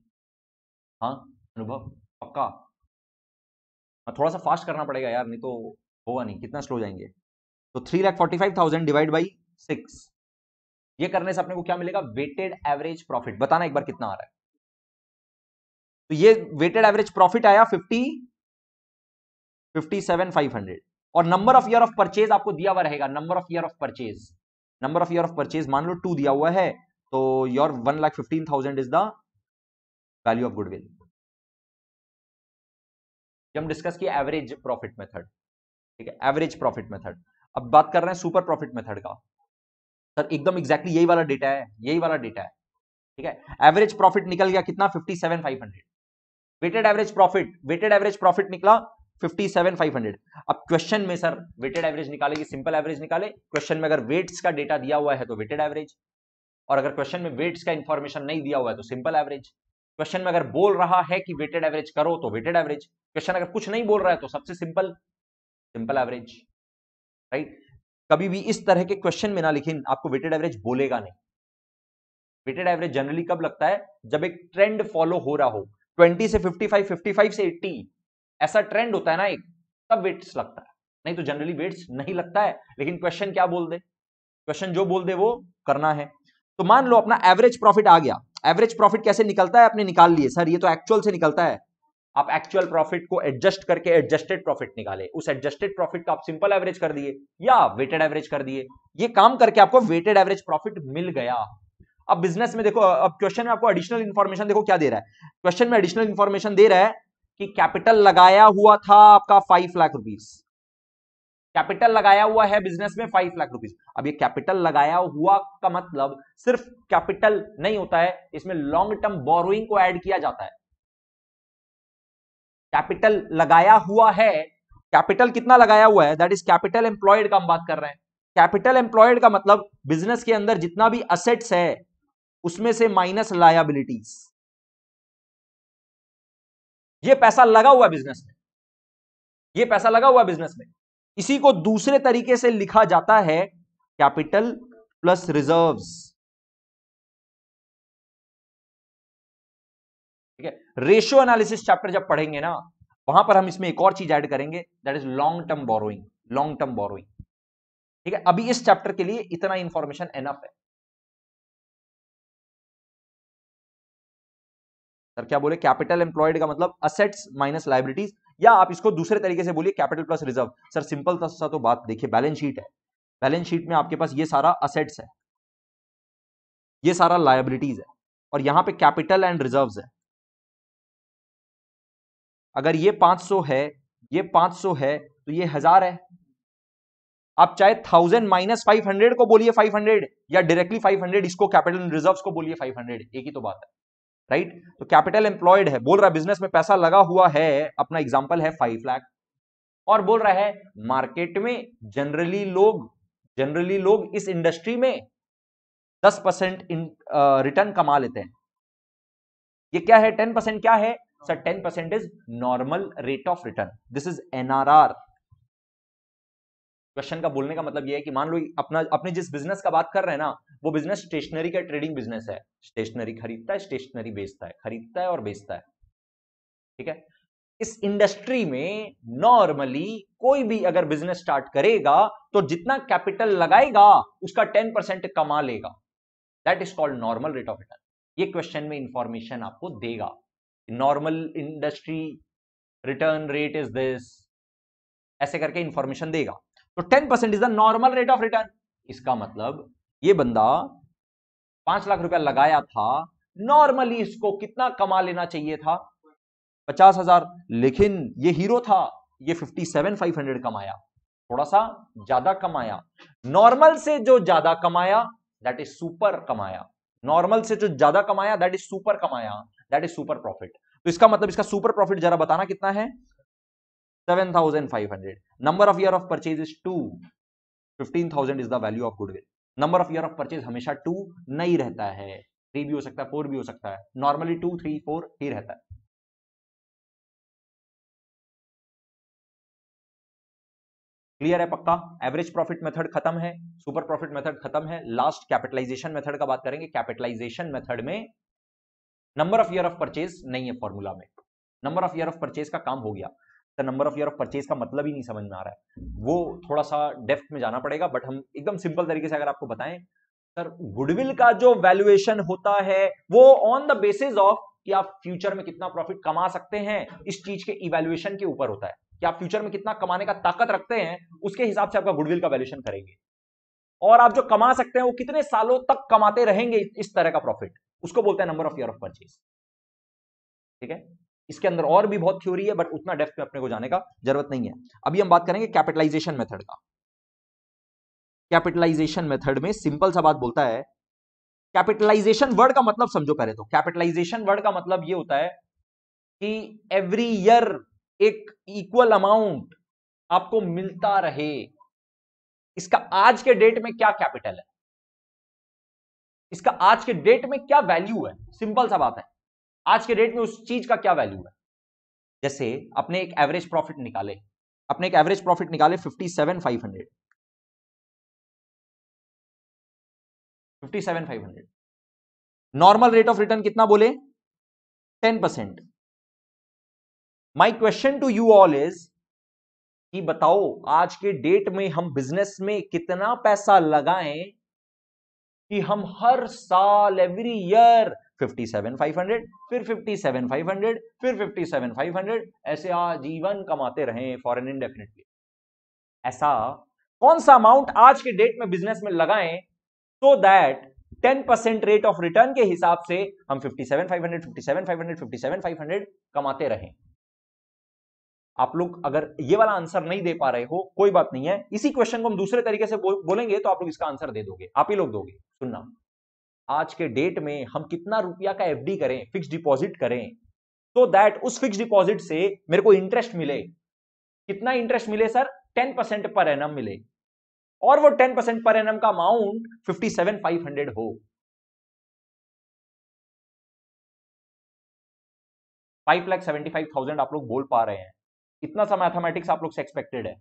हाँ अनुभव पक्का हाँ, थोड़ा सा फास्ट करना पड़ेगा यार नहीं तो होगा नहीं कितना स्लो जाएंगे तो three lakh forty five thousand divide by six ये करने से अपने को क्या मिलेगा वेटेड एवरेज प्रॉफिट बताना एक बार कितना आ रहा है तो ये वेटेड एवरेज प्रॉफिट आया fifty fifty seven five hundred और number of year of purchase आपको दिया हुआ रहेगा number of year of purchase number of year of purchase मान लो टू दिया हुआ है तो your one lakh fifteen thousand is the value of goodwill हम डिस्कस किया एवरेज प्रॉफिट मेथड ठीक है एवरेज प्रॉफिट मेथड अब बात कर रहे हैं सुपर प्रॉफिट मेथड का सर एकदम एग्जैक्टली यही वाला डेटा है यही वाला डेटा है ठीक है एवरेज प्रॉफिट निकल गया कितना fifty seven five hundred weighted average profit weighted average profit निकला 57500 अब क्वेश्चन में सर वेटेड एवरेज निकाले कि सिंपल एवरेज निकाले क्वेश्चन में अगर वेट्स का डेटा दिया हुआ है तो वेटेड एवरेज और अगर क्वेश्चन में वेट्स का इंफॉर्मेशन नहीं दिया हुआ है तो सिंपल एवरेज क्वेश्चन में अगर बोल रहा है कि वेटेड एवरेज करो तो वेटेड एवरेज क्वेश्चन अगर कुछ नहीं बोल रहा है तो सबसे सिंपल सिंपल एवरेज राइट कभी भी इस तरह के क्वेश्चन में ना लिखें आपको वेटेड एवरेज बोलेगा नहीं वेटेड एवरेज जनरली कब लगता है जब एक ट्रेंड फॉलो हो रहा हो 20 से 55, 55 से ऐसा ट्रेंड होता है ना एक तब वेट्स लगता है नहीं तो जनरली वेट्स नहीं लगता है लेकिन क्वेश्चन क्या बोल दे क्वेश्चन जो बोल दे वो करना है तो मान लो अपना एवरेज प्रॉफिट आ गया एवरेज प्रॉफिट कैसे निकलता है आपने निकाल लिए सर ये तो एक्चुअल से निकलता है आप एक्चुअल प्रॉफिट को एडजस्ट करके एडजस्टेड प्रॉफिट निकाले उस एडजस्टेड प्रॉफिट का आप सिंपल एवरेज कर दिए या वेटेड एवरेज कर दिए ये काम करके आपको वेटेड एवरेज प्रॉफिट मिल गया अब बिजनेस में देखो अब क्वेश्चन में आपको एडिशनल इन्फॉर्मेशन देखो क्या दे रहा है क्वेश्चन में एडिशनल इन्फॉर्मेशन दे रहा है कि कैपिटल लगाया हुआ था आपका फाइव लाख रुपीज कैपिटल लगाया हुआ है बिजनेस में फाइव लाख रुपीज अब ये कैपिटल लगाया हुआ का मतलब सिर्फ कैपिटल नहीं होता है इसमें लॉन्ग टर्म बोरोइंग को ऐड किया जाता है कैपिटल लगाया हुआ है कैपिटल कितना लगाया हुआ है दैट इज कैपिटल एम्प्लॉयड का हम बात कर रहे हैं कैपिटल एम्प्लॉयड का मतलब बिजनेस के अंदर जितना भी असेट्स है उसमें से माइनस लायबिलिटीज ये पैसा लगा हुआ बिजनेस में ये पैसा लगा हुआ बिजनेस में इसी को दूसरे तरीके से लिखा जाता है कैपिटल प्लस रिजर्व्स ठीक है रेशियो एनालिसिस चैप्टर जब पढ़ेंगे ना वहां पर हम इसमें एक और चीज ऐड करेंगे that is long term borrowing long term borrowing ठीक है अभी इस चैप्टर के लिए इतना इंफॉर्मेशन एनफ है सर क्या बोले कैपिटल एम्प्लॉयड का मतलब असेट्स माइनस लाइबिलिटीज या आप इसको दूसरे तरीके से बोलिए capital plus reserve sir simple सा तो बात देखिए बैलेंस शीट है बैलेंस शीट में आपके पास ये सारा असेट्स है ये सारा लाइबिलिटीज है और यहां पे कैपिटल एंड रिजर्व है अगर ये 500 है ये 500 है तो ये हजार है आप चाहे थाउजेंड माइनस फाइव हंड्रेड को बोलिए फाइव हंड्रेड या डायरेक्टली फाइव हंड्रेड इसको कैपिटल रिजर्व्स को बोलिए फाइव हंड्रेड एक ही तो बात है राइट तो कैपिटल एम्प्लॉयड है बोल रहा है बिजनेस में पैसा लगा हुआ है अपना एग्जाम्पल है फाइव लाख और बोल रहा है मार्केट में जनरली लोग जनरली लोग इस इंडस्ट्री में दस परसेंट रिटर्न कमा लेते हैं ये क्या है टेन परसेंट क्या है sir ten percent is normal rate of return this is NRR question का बोलने का मतलब ये है कि मान लो अपना अपने जिस बिजनेस का बात कर रहे हैं ना वो बिजनेस स्टेशनरी का ट्रेडिंग बिजनेस है स्टेशनरी खरीदता है स्टेशनरी बेचता है खरीदता है और बेचता है ठीक है इस इंडस्ट्री में नॉर्मली कोई भी अगर बिजनेस स्टार्ट करेगा तो जितना कैपिटल लगाएगा उसका टेन परसेंट कमा लेगा that is called normal rate of return ये क्वेश्चन में इंफॉर्मेशन आपको देगा normal industry return rate is this ऐसे करके इंफॉर्मेशन देगा तो ten percent is the normal rate of return इसका मतलब ये बंदा पांच लाख रुपया लगाया था नॉर्मली इसको कितना कमा लेना चाहिए था पचास हजार लेकिन ये हीरो था ये फिफ्टी सेवन फाइव हंड्रेड कमाया थोड़ा सा ज्यादा कमाया नॉर्मल से जो ज्यादा कमाया दैट इज सुपर कमाया नॉर्मल से जो ज्यादा कमाया दैट इज सुपर कमाया दैट इज सुपर प्रॉफिट तो इसका मतलब इसका सुपर प्रॉफिट जरा बताना कितना है 7,500. Number of year of purchase is 2. 15,000 is the value of goodwill. Number of year of purchase हमेशा 2 नहीं रहता है थ्री भी हो सकता है फोर भी हो सकता है नॉर्मली टू थ्री फोर ही रहता है क्लियर है पक्का एवरेज प्रॉफिट मेथड खत्म है सुपर प्रॉफिट मेथड खत्म है लास्ट कैपिटलाइजेशन मेथड का बात करेंगे कैपिटलाइजेशन मेथड में number of year of purchase नहीं है फॉर्मूला में number of year of purchase का काम हो गया the number of year of purchase का मतलब ही नहीं समझ में आ रहा है वो थोड़ा सा डेफ्थ में जाना पड़ेगा बट हम एकदम सिंपल तरीके से अगर आपको बताएं सर गुडविल का जो वैल्यूएशन होता है वो ऑन द बेसिस ऑफ कि आप फ्यूचर में कितना प्रॉफिट कमा सकते हैं इस चीज के इवेल्युएशन के ऊपर होता है कि आप फ्यूचर में कितना कमाने का ताकत रखते हैं उसके हिसाब से आपका गुडविल का वैल्यूएशन करेंगे और आप जो कमा सकते हैं वो कितने सालों तक कमाते रहेंगे इस तरह का प्रॉफिट उसको बोलते हैं number of year of purchase ठीक है इसके अंदर और भी बहुत थ्योरी है बट उतना डेफ में अपने को जाने का जरूरत नहीं है अभी हम बात करेंगे कैपिटलाइजेशन मेथड का कैपिटलाइजेशन मेथड में सिंपल सा बात बोलता है कैपिटलाइजेशन वर्ड का मतलब समझो पहले तो कैपिटलाइजेशन वर्ड का मतलब ये होता है कि एवरी ईयर एक इक्वल अमाउंट आपको मिलता रहे इसका आज के डेट में क्या कैपिटल है इसका आज के डेट में क्या वैल्यू है सिंपल सा बात है आज के डेट में उस चीज का क्या वैल्यू है जैसे अपने एक एवरेज प्रॉफिट निकाले अपने एक एवरेज प्रॉफिट निकाले fifty seven five hundred fifty seven five hundred normal rate of return कितना बोले ten percent my question to you all is कि बताओ आज के डेट में हम बिजनेस में कितना पैसा लगाएं कि हम हर साल एवरी ईयर 57500 फिर 57500 फिर 57500 ऐसे आजीवन कमाते रहें फॉर एन इंडेफिनेटली ऐसा कौन सा अमाउंट आज के डेट में बिजनेस में लगाएं तो दैट 10 रेट ऑफ रिटर्न के हिसाब से हम 57500 57500 57500 कमाते रहें आप लोग अगर ये वाला आंसर नहीं दे पा रहे हो कोई बात नहीं है इसी क्वेश्चन को हम दूसरे तरीके से बो, बोलेंगे तो आप लोग इसका आंसर दे दोगे आप ही लोग दोगे सुनना आज के डेट में हम कितना रुपया का एफडी करें फिक्स डिपॉजिट करें तो दैट उस फिक्स डिपॉजिट से मेरे को इंटरेस्ट मिले कितना इंटरेस्ट मिले sir ten percent per annum मिले और वो टेन परसेंट पर एन का amount fifty seven five hundred हो five lakh seventy five thousand आप लोग बोल पा रहे हैं इतना सा मैथमेटिक्स आप लोग से एक्सपेक्टेड है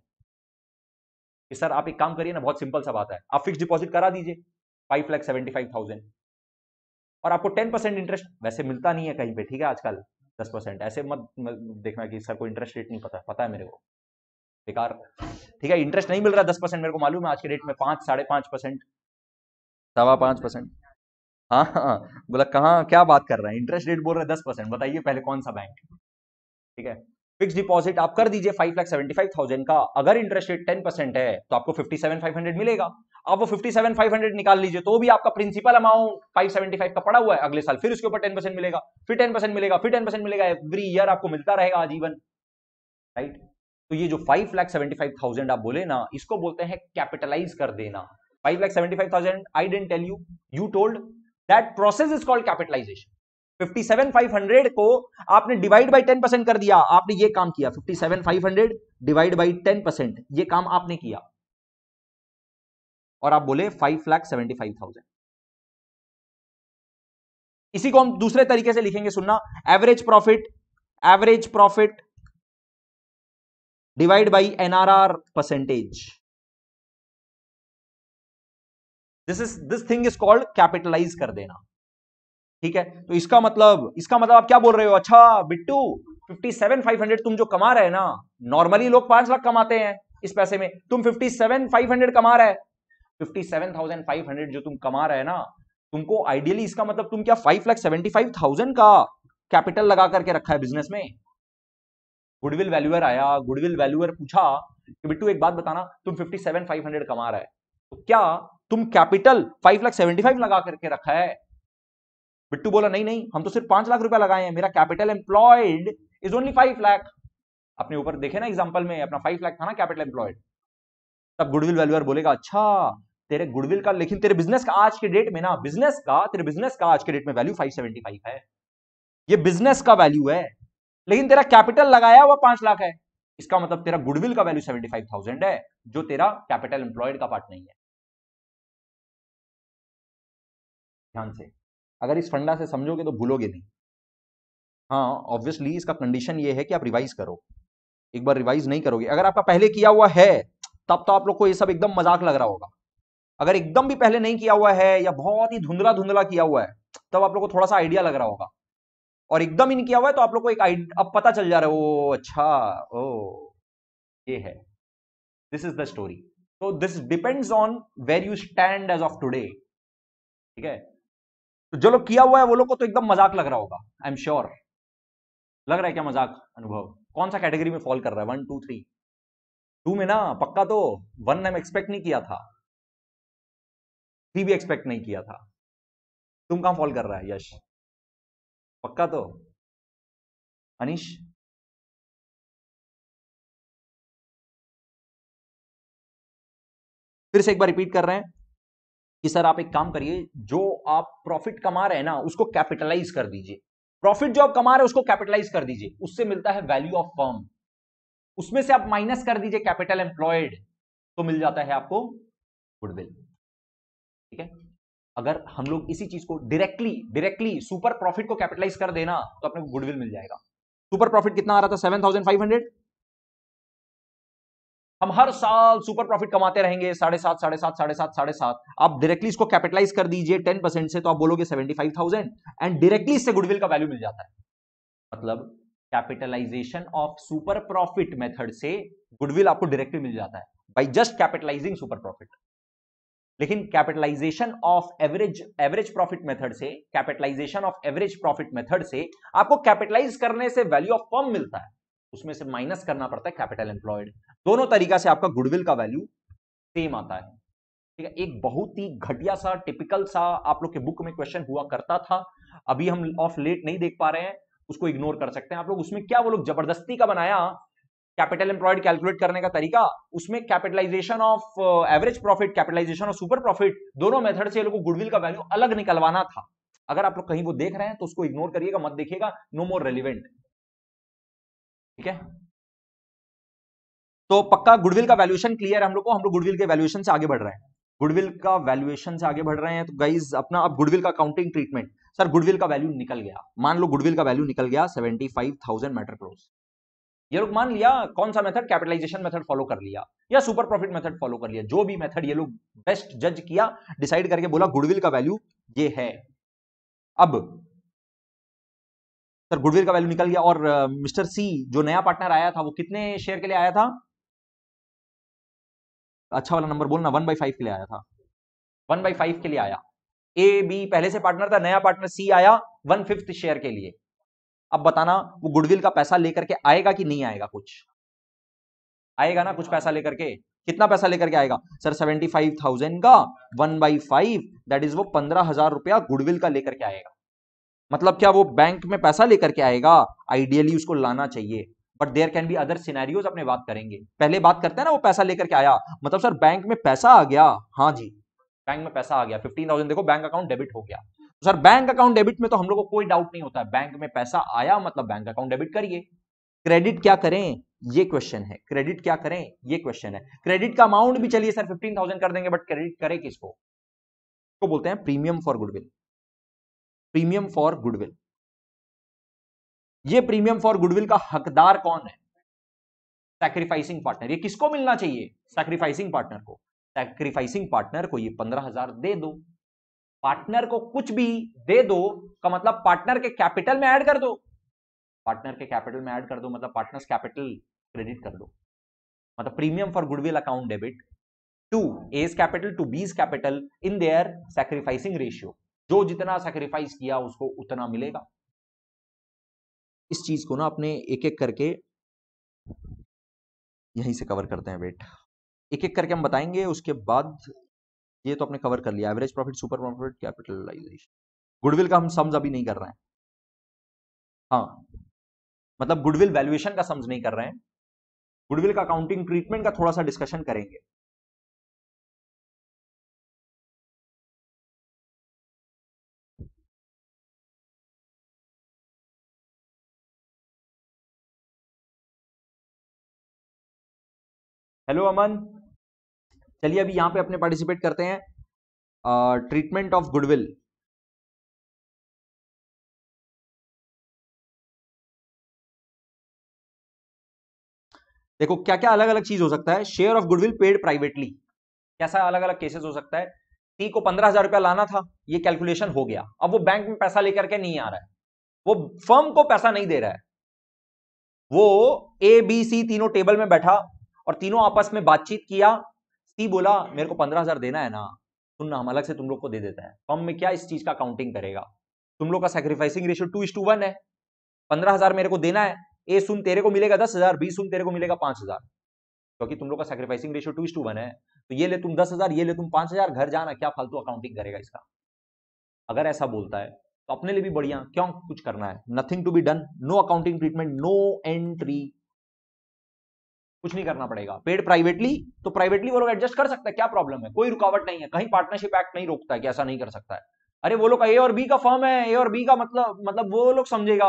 कि सर आप एक काम करिए ना बहुत सिंपल सा बात है आप फिक्स डिपॉजिट करा दीजिए five lakh seventy five thousand और आपको टेन परसेंट इंटरेस्ट वैसे मिलता नहीं है कहीं पे ठीक है आजकल दस परसेंट ऐसे मत देखना कि सर को इंटरेस्ट रेट नहीं पता पता है मेरे को बेकार ठीक है इंटरेस्ट नहीं मिल रहा दस परसेंट मेरे को मालूम है आज के डेट में पांच साढ़े पांच परसेंट सवा पांच परसेंट हाँ, हाँ हाँ बोला कहाँ क्या बात कर रहे हैं इंटरेस्ट रेट बोल रहे दस परसेंट बताइए पहले कौन सा बैंक ठीक है फिक्स डिपॉजिट आप कर दीजिए five lakh seventy five thousand का अगर इंटरेस्ट रेट टेन परसेंट है तो आपको फिफ्टी सेवन फाइव हंड्रेड मिलेगा अब वो 57,500 निकाल लीजिए तो भी आपका प्रिंसिपल अमाउंट 575 का पड़ा हुआ है अगले साल फिर उसके ऊपर 10 परसेंट मिलेगा फिर 10 परसेंट मिलेगा फिर 10 परसेंट मिलेगा एवरी ईयर आपको मिलता रहेगा आजीवन राइट तो ये जो five lakh seventy five thousand आप बोले ना इसको बोलते हैं कैपिटलाइज कर देना five lakh seventy five thousand I didn't tell you you told that process is called capitalisation 57,500 को आपने डिवाइड बाय 10 कर दिया आपने ये काम किया 57,500 डिवाइड बाय 10 ये काम आपने किया और आप बोले five lakh seventy five thousand इसी को हम दूसरे तरीके से लिखेंगे सुनना average profit average profit divide by NRR percentage this is this thing is called capitalise कर देना ठीक है तो इसका मतलब इसका मतलब आप क्या बोल रहे हो अच्छा Bittu fifty seven five hundred तुम जो कमा रहे हैं ना नॉर्मली लोग पांच लाख कमाते हैं इस पैसे में तुम फिफ्टी सेवन फाइव हंड्रेड कमा रहे हैं 57,500 जो तुम कमा रहे ना तुमको आइडियली इसका मतलब तुम क्या five lakh seventy five thousand का कैपिटल लगा करके रखा है बिजनेस में गुडविल वैल्यूअर आया गुडविल वैल्यूअर पूछा कि बिट्टू एक बात बताना तुम फिफ्टी सेवन फाइव हंड्रेड कमा रहे तो क्या तुम capital five lakh seventy five लगा करके रखा है बिट्टू बोला नहीं नहीं हम तो सिर्फ पांच लाख रुपया लगाए हैं मेरा capital employed is only five lakh अपने ऊपर देखे ना एग्जाम्पल में अपना फाइव लाख था ना कैपिटल एम्प्लॉयड तब गुडविल वैल्यूअर बोलेगा अच्छा तेरे गुडविल का लेकिन तेरे बिजनेस का आज के डेट में ना बिजनेस का तेरे बिजनेस का आज के डेट में वैल्यू फाइव सेवेंटी फाइव है ये बिजनेस का वैल्यू है लेकिन तेरा कैपिटल लगाया हुआ पांच लाख है इसका मतलब तेरा गुडविल का वैल्यू सेवेंटी फाइव थाउजेंड है जो तेरा कैपिटल एम्प्लॉयड का पार्ट नहीं है ध्यान से अगर इस फंडा से समझोगे तो भूलोगे नहीं हाँ ऑब्वियसली इसका कंडीशन ये है कि आप रिवाइज करो एक बार रिवाइज नहीं करोगे अगर आपका पहले किया हुआ है तब तो आप लोग को ये सब एकदम मजाक लग रहा होगा अगर एकदम भी पहले नहीं किया हुआ है या बहुत ही धुंधला धुंधला किया हुआ है तब आप लोग को थोड़ा सा आइडिया लग रहा होगा और एकदम ही नहीं किया हुआ है तो आप लोग को एक अब पता चल जा रहा है ओ अच्छा ओ ये है दिस इज द स्टोरी तो this depends on where you stand as of today ठीक है तो जो लोग किया हुआ है वो लोग को तो एकदम मजाक लग रहा होगा आई एम श्योर लग रहा है क्या मजाक अनुभव कौन सा कैटेगरी में फॉल कर रहा है वन टू थ्री टू में ना पक्का तो वन ने एक्सपेक्ट नहीं किया था थ्री भी एक्सपेक्ट नहीं किया था तुम कहां फॉल कर रहा है यश पक्का तो अनिश फिर से एक बार रिपीट कर रहे हैं कि सर आप एक काम करिए जो आप प्रॉफिट कमा रहे हैं ना उसको कैपिटलाइज कर दीजिए प्रॉफिट जो आप कमा रहे हैं उसको कैपिटलाइज कर दीजिए उससे मिलता है वैल्यू ऑफ फर्म उसमें से आप माइनस कर दीजिए कैपिटल एम्प्लॉयड तो मिल जाता है आपको गुडविल ठीक है अगर हम लोग इसी चीज को डायरेक्टली डायरेक्टली सुपर प्रॉफिट को कैपिटलाइज कर देना तो अपने गुडविल मिल जाएगा सुपर प्रॉफिट कितना आ रहा था सेवन थाउजेंड फाइव हंड्रेड हम हर साल सुपर प्रॉफिट कमाते रहेंगे साढ़े सात साढ़े सात साढ़े सात साढ़े सात आप डायरेक्टली इसको कैपिटलाइज कर दीजिए टेन परसेंट से तो आप बोलोगे seventy five thousand and directly इससे गुडविल का वैल्यू मिल जाता है मतलब capitalisation of super profit method से गुडविल आपको डायरेक्टली मिल जाता है by just capitalising super profit लेकिन capitalisation of average average profit method से capitalisation of average profit method से आपको कैपिटलाइज करने से वैल्यू ऑफ फर्म मिलता है उसमें से माइनस करना पड़ता है कैपिटल एम्प्लॉयड दोनों तरीका से आपका गुडविल का वैल्यू सेम आता है ठीक है एक बहुत ही घटिया सा टिपिकल सा आप लोग के बुक में क्वेश्चन हुआ करता था अभी हम ऑफ लेट नहीं देख पा रहे हैं उसको इग्नोर कर सकते हैं आप लोग उसमें क्या वो लोग जबरदस्ती का बनाया कैपिटल एम्प्लॉयड कैलकुलेट करने का तरीका उसमें capitalisation of average profit capitalisation of super profit दोनों मेथड से लोगों को गुडविल का वैल्यू अलग निकलवाना था अगर आप लोग कहीं वो देख रहे हैं तो उसको इग्नोर करिएगा मत देखिएगा नो मोर रेलिवेंट ठीक है तो पक्का गुडविल का वैल्यूएशन क्लियर हम लोग को हम लोग गुडविल के वैल्यूएशन से आगे बढ़ रहे हैं गुडविल का वैल्यूएशन से आगे बढ़ रहे हैं तो गाइज अपना अब गुडविल का काउंटिंग ट्रीटमेंट सर गुडविल का वैल्यू निकल गया मान लो गुडविल का वैल्यू निकल गया seventy five thousand matter close ये लोग मान लिया कौन सा मेथड कैपिटलाइजेशन मेथड फॉलो कर लिया या सुपर प्रॉफिट मेथड फॉलो कर लिया जो भी मेथड ये लोग बेस्ट जज किया डिसाइड करके बोला गुडविल का वैल्यू ये है अब सर गुडविल का वैल्यू निकल गया और मिस्टर सी जो नया पार्टनर आया था वो कितने शेयर के लिए आया था अच्छा वाला नंबर बोलना वन बाई फाइव के लिए आया था वन बाई फाइव के लिए आया ए बी पहले से पार्टनर था नया पार्टनर सी आया वन फिफ्थ शेयर के लिए अब बताना वो गुडविल का पैसा लेकर के आएगा कि नहीं आएगा कुछ आएगा ना कुछ पैसा लेकर के कितना पैसा लेकर के आएगा सर सेवेंटी फाइव थाउजेंड का one by five that is वो पंद्रह हजार रुपया गुडविल का लेकर के आएगा मतलब क्या वो बैंक में पैसा लेकर के आएगा आइडियली उसको लाना चाहिए but there can be other scenarios अपने बात करेंगे पहले बात करते हैं ना वो पैसा लेकर के आया मतलब सर बैंक में पैसा आ गया हाँ जी बैंक में पैसा आ गया फिफ्टीन थाउजेंड देखो बैंक अकाउंट डेबिट हो गया तो सर बैंक अकाउंट डेबिट में तो हम लोग को कोई डाउट नहीं होता है बैंक में पैसा आया मतलब बैंक अकाउंट डेबिट करिए क्रेडिट क्या करें ये क्वेश्चन है क्रेडिट क्या करें ये क्वेश्चन है क्रेडिट का अमाउंट भी चलिए सर फिफ्टीन थाउजेंड कर देंगे बट क्रेडिट करें किसको तो बोलते हैं premium for goodwill premium for goodwill ये प्रीमियम फॉर गुडविल का हकदार कौन है सैक्रिफाइसिंग पार्टनर ये किसको मिलना चाहिए सैक्रिफाइसिंग पार्टनर को सैक्रिफाइसिंग पार्टनर को ये पंद्रह हजार दे दो पार्टनर को कुछ भी दे दो का मतलब पार्टनर के कैपिटल में ऐड कर दो पार्टनर के कैपिटल में ऐड कर दो मतलब पार्टनर्स कैपिटल क्रेडिट कर दो मतलब premium for goodwill account debit to A's capital to B's capital in their sacrificing ratio जो जितना सैक्रिफाइस किया उसको उतना मिलेगा इस चीज को ना अपने एक एक करके यहीं से कवर करते हैं बेटा एक एक करके हम बताएंगे उसके बाद ये तो आपने कवर कर लिया average profit super profit capitalisation goodwill का हम सम्स अभी नहीं कर रहे हैं हाँ मतलब गुडविल वैल्यूएशन का सम्स नहीं कर रहे हैं गुडविल का अकाउंटिंग ट्रीटमेंट का थोड़ा सा डिस्कशन करेंगे हेलो अमन चलिए अभी यहां पे अपने पार्टिसिपेट करते हैं ट्रीटमेंट ऑफ गुडविल देखो क्या क्या अलग अलग चीज हो सकता है share of goodwill paid privately कैसा अलग अलग केसेस हो सकता है टी को पंद्रह हजार रुपया लाना था ये कैलकुलेशन हो गया अब वो बैंक में पैसा लेकर के नहीं आ रहा है वो फर्म को पैसा नहीं दे रहा है वो ए बी सी तीनों टेबल में बैठा और तीनों आपस में बातचीत किया सी बोला मेरे को पंद्रह हजार देना है ना सुनना हम अलग से तुम लोग को दे देता है फॉर्म तो में क्या इस चीज का काउंटिंग करेगा तुम लोग का sacrificing ratio two is to one है पंद्रह हजार मेरे को देना है ए सुन तेरे को मिलेगा दस हजार बी सुन तेरे को मिलेगा पांच हजार क्योंकि तुम लोग का sacrificing ratio two is to one है तो ये ले तुम दस हजार ये ले तुम पांच हजार घर जाना क्या फालतू अकाउंटिंग करेगा इसका अगर ऐसा बोलता है तो अपने लिए भी बढ़िया क्यों कुछ करना है nothing to be done no accounting treatment no entry कुछ नहीं करना पड़ेगा पेड प्राइवेटली तो प्राइवेटली वो लोग एडजस्ट कर सकता है क्या प्रॉब्लम है कोई रुकावट नहीं है कहीं पार्टनरशिप एक्ट नहीं रोकता है कि ऐसा नहीं कर सकता है अरे वो लोग का ए और बी का फॉर्म है ए और बी का मतलब मतलब वो लोग समझेगा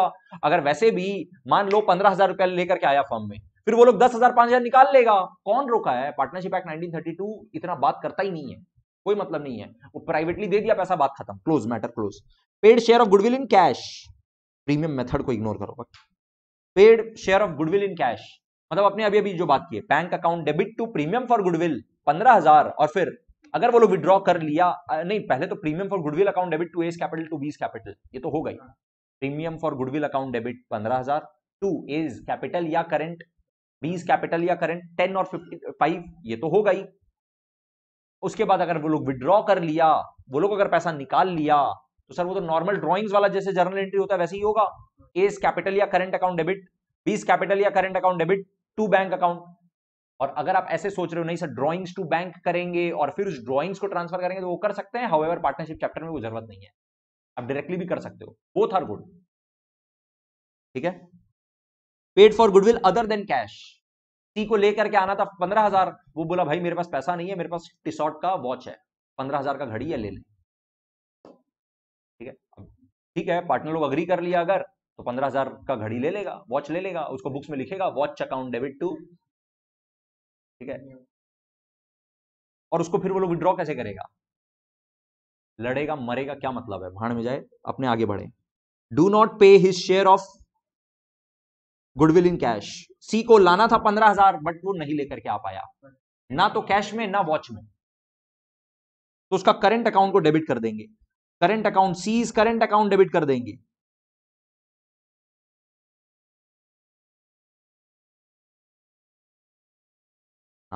अगर वैसे भी मान लो पंद्रह हजार रुपया लेकर के आया फॉर्म में फिर वो लोग दस हजार पांच हजार निकाल लेगा कौन रोका है partnership act nineteen thirty two इतना बात करता ही नहीं है कोई मतलब नहीं है वो प्राइवेटली दे दिया पैसा बात खत्म close matter close paid share of goodwill in cash premium method को इग्नोर करो paid share of goodwill in cash मतलब अपने अभी अभी जो बात की है bank account debit to premium for goodwill पंद्रह हजार और फिर अगर वो लोग विड्रॉ कर लिया नहीं पहले तो premium for goodwill account debit to A's capital to B's capital ये तो हो गई premium for goodwill account debit पंद्रह हजार टू एज कैपिटल या करेंट बीस कैपिटल या करेंट टेन और फिफ्टी फाइव ये तो हो गई उसके बाद अगर वो लोग विड्रॉ कर लिया वो लोग अगर पैसा निकाल लिया तो सर वो तो नॉर्मल ड्रॉइंग्स वाला जैसे जर्नल एंट्री होता है वैसे ही होगा एज कैपिटल या current account debit B's capital या current account debit to bank account और अगर आप ऐसे सोच रहे हो नहीं सर ड्रॉइंग्स टू बैंक करेंगे और फिर उस ड्रॉइंग्स को ट्रांसफर करेंगे तो वो कर सकते हैं हाउएवर पार्टनरशिप चैप्टर में वो जरूरत नहीं है आप डायरेक्टली भी कर सकते हो बोथ आर गुड ठीक है paid for goodwill other than cash T को लेकर के आना था पंद्रह हजार वो बोला भाई मेरे पास पैसा नहीं है मेरे पास टिसॉट का वॉच है पंद्रह हजार का घड़ी है ले लें ठीक है ठीक है पार्टनर लोग अग्री कर लिया अगर तो पंद्रह हजार का घड़ी ले लेगा वॉच ले लेगा उसको बुक्स में लिखेगा वॉच अकाउंट डेबिट टू ठीक है और उसको फिर वो लोग विड्रॉ कैसे करेगा लड़ेगा मरेगा क्या मतलब है भाड़ में जाए अपने आगे बढ़े do not pay his share of goodwill in cash C को लाना था पंद्रह हजार बट वो नहीं लेकर के आ पाया ना तो कैश में ना वॉच में तो उसका करंट अकाउंट को डेबिट कर देंगे current account C is current account debit कर देंगे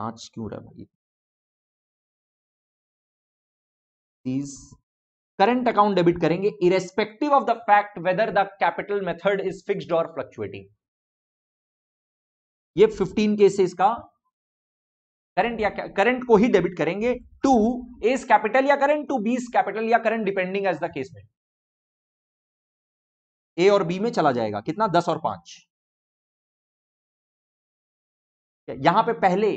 नाच क्यों रहा भाई these current account debit करेंगे irrespective of the fact whether the capital method is fixed और फ्लक्चुएटिंग ये 15 केसेस का करंट या करंट को ही डेबिट करेंगे टू एस कैपिटल या करंट टू बीस कैपिटल या current depending as the case में ए और बी में चला जाएगा कितना दस और पांच यहां पे पहले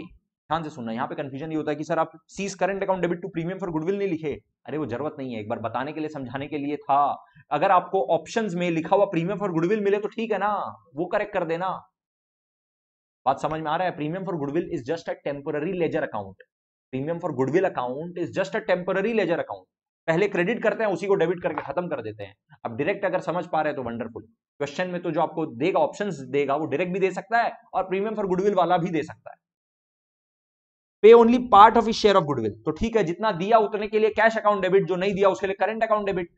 ध्यान से सुनना यहाँ पे कंफ्यूजन ये होता है कि सर आप C's current account debit to premium for goodwill नहीं लिखे अरे वो जरूरत नहीं है एक बार बताने के लिए समझाने के लिए था अगर आपको ऑप्शन में लिखा हुआ प्रीमियम फॉर गुडविल मिले तो ठीक है ना वो करेक्ट कर देना बात समझ में आ रहा है premium for goodwill is just a temporary ledger account premium for goodwill account is just a temporary ledger account पहले क्रेडिट करते हैं उसी को डेबिट करके खत्म कर देते हैं अब डायरेक्ट अगर समझ पा रहे हैं तो वंडरफुल क्वेश्चन में तो जो आपको देगा ऑप्शंस देगा वो डायरेक्ट भी दे सकता है और प्रीमियम फॉर गुडविल वाला भी दे सकता है पे ओनली पार्ट ऑफ इस शेयर ऑफ गुडविल तो ठीक है जितना दिया उतने के लिए कैश अकाउंट डेबिट जो नहीं दिया उसके लिए करंट अकाउंट डेबिट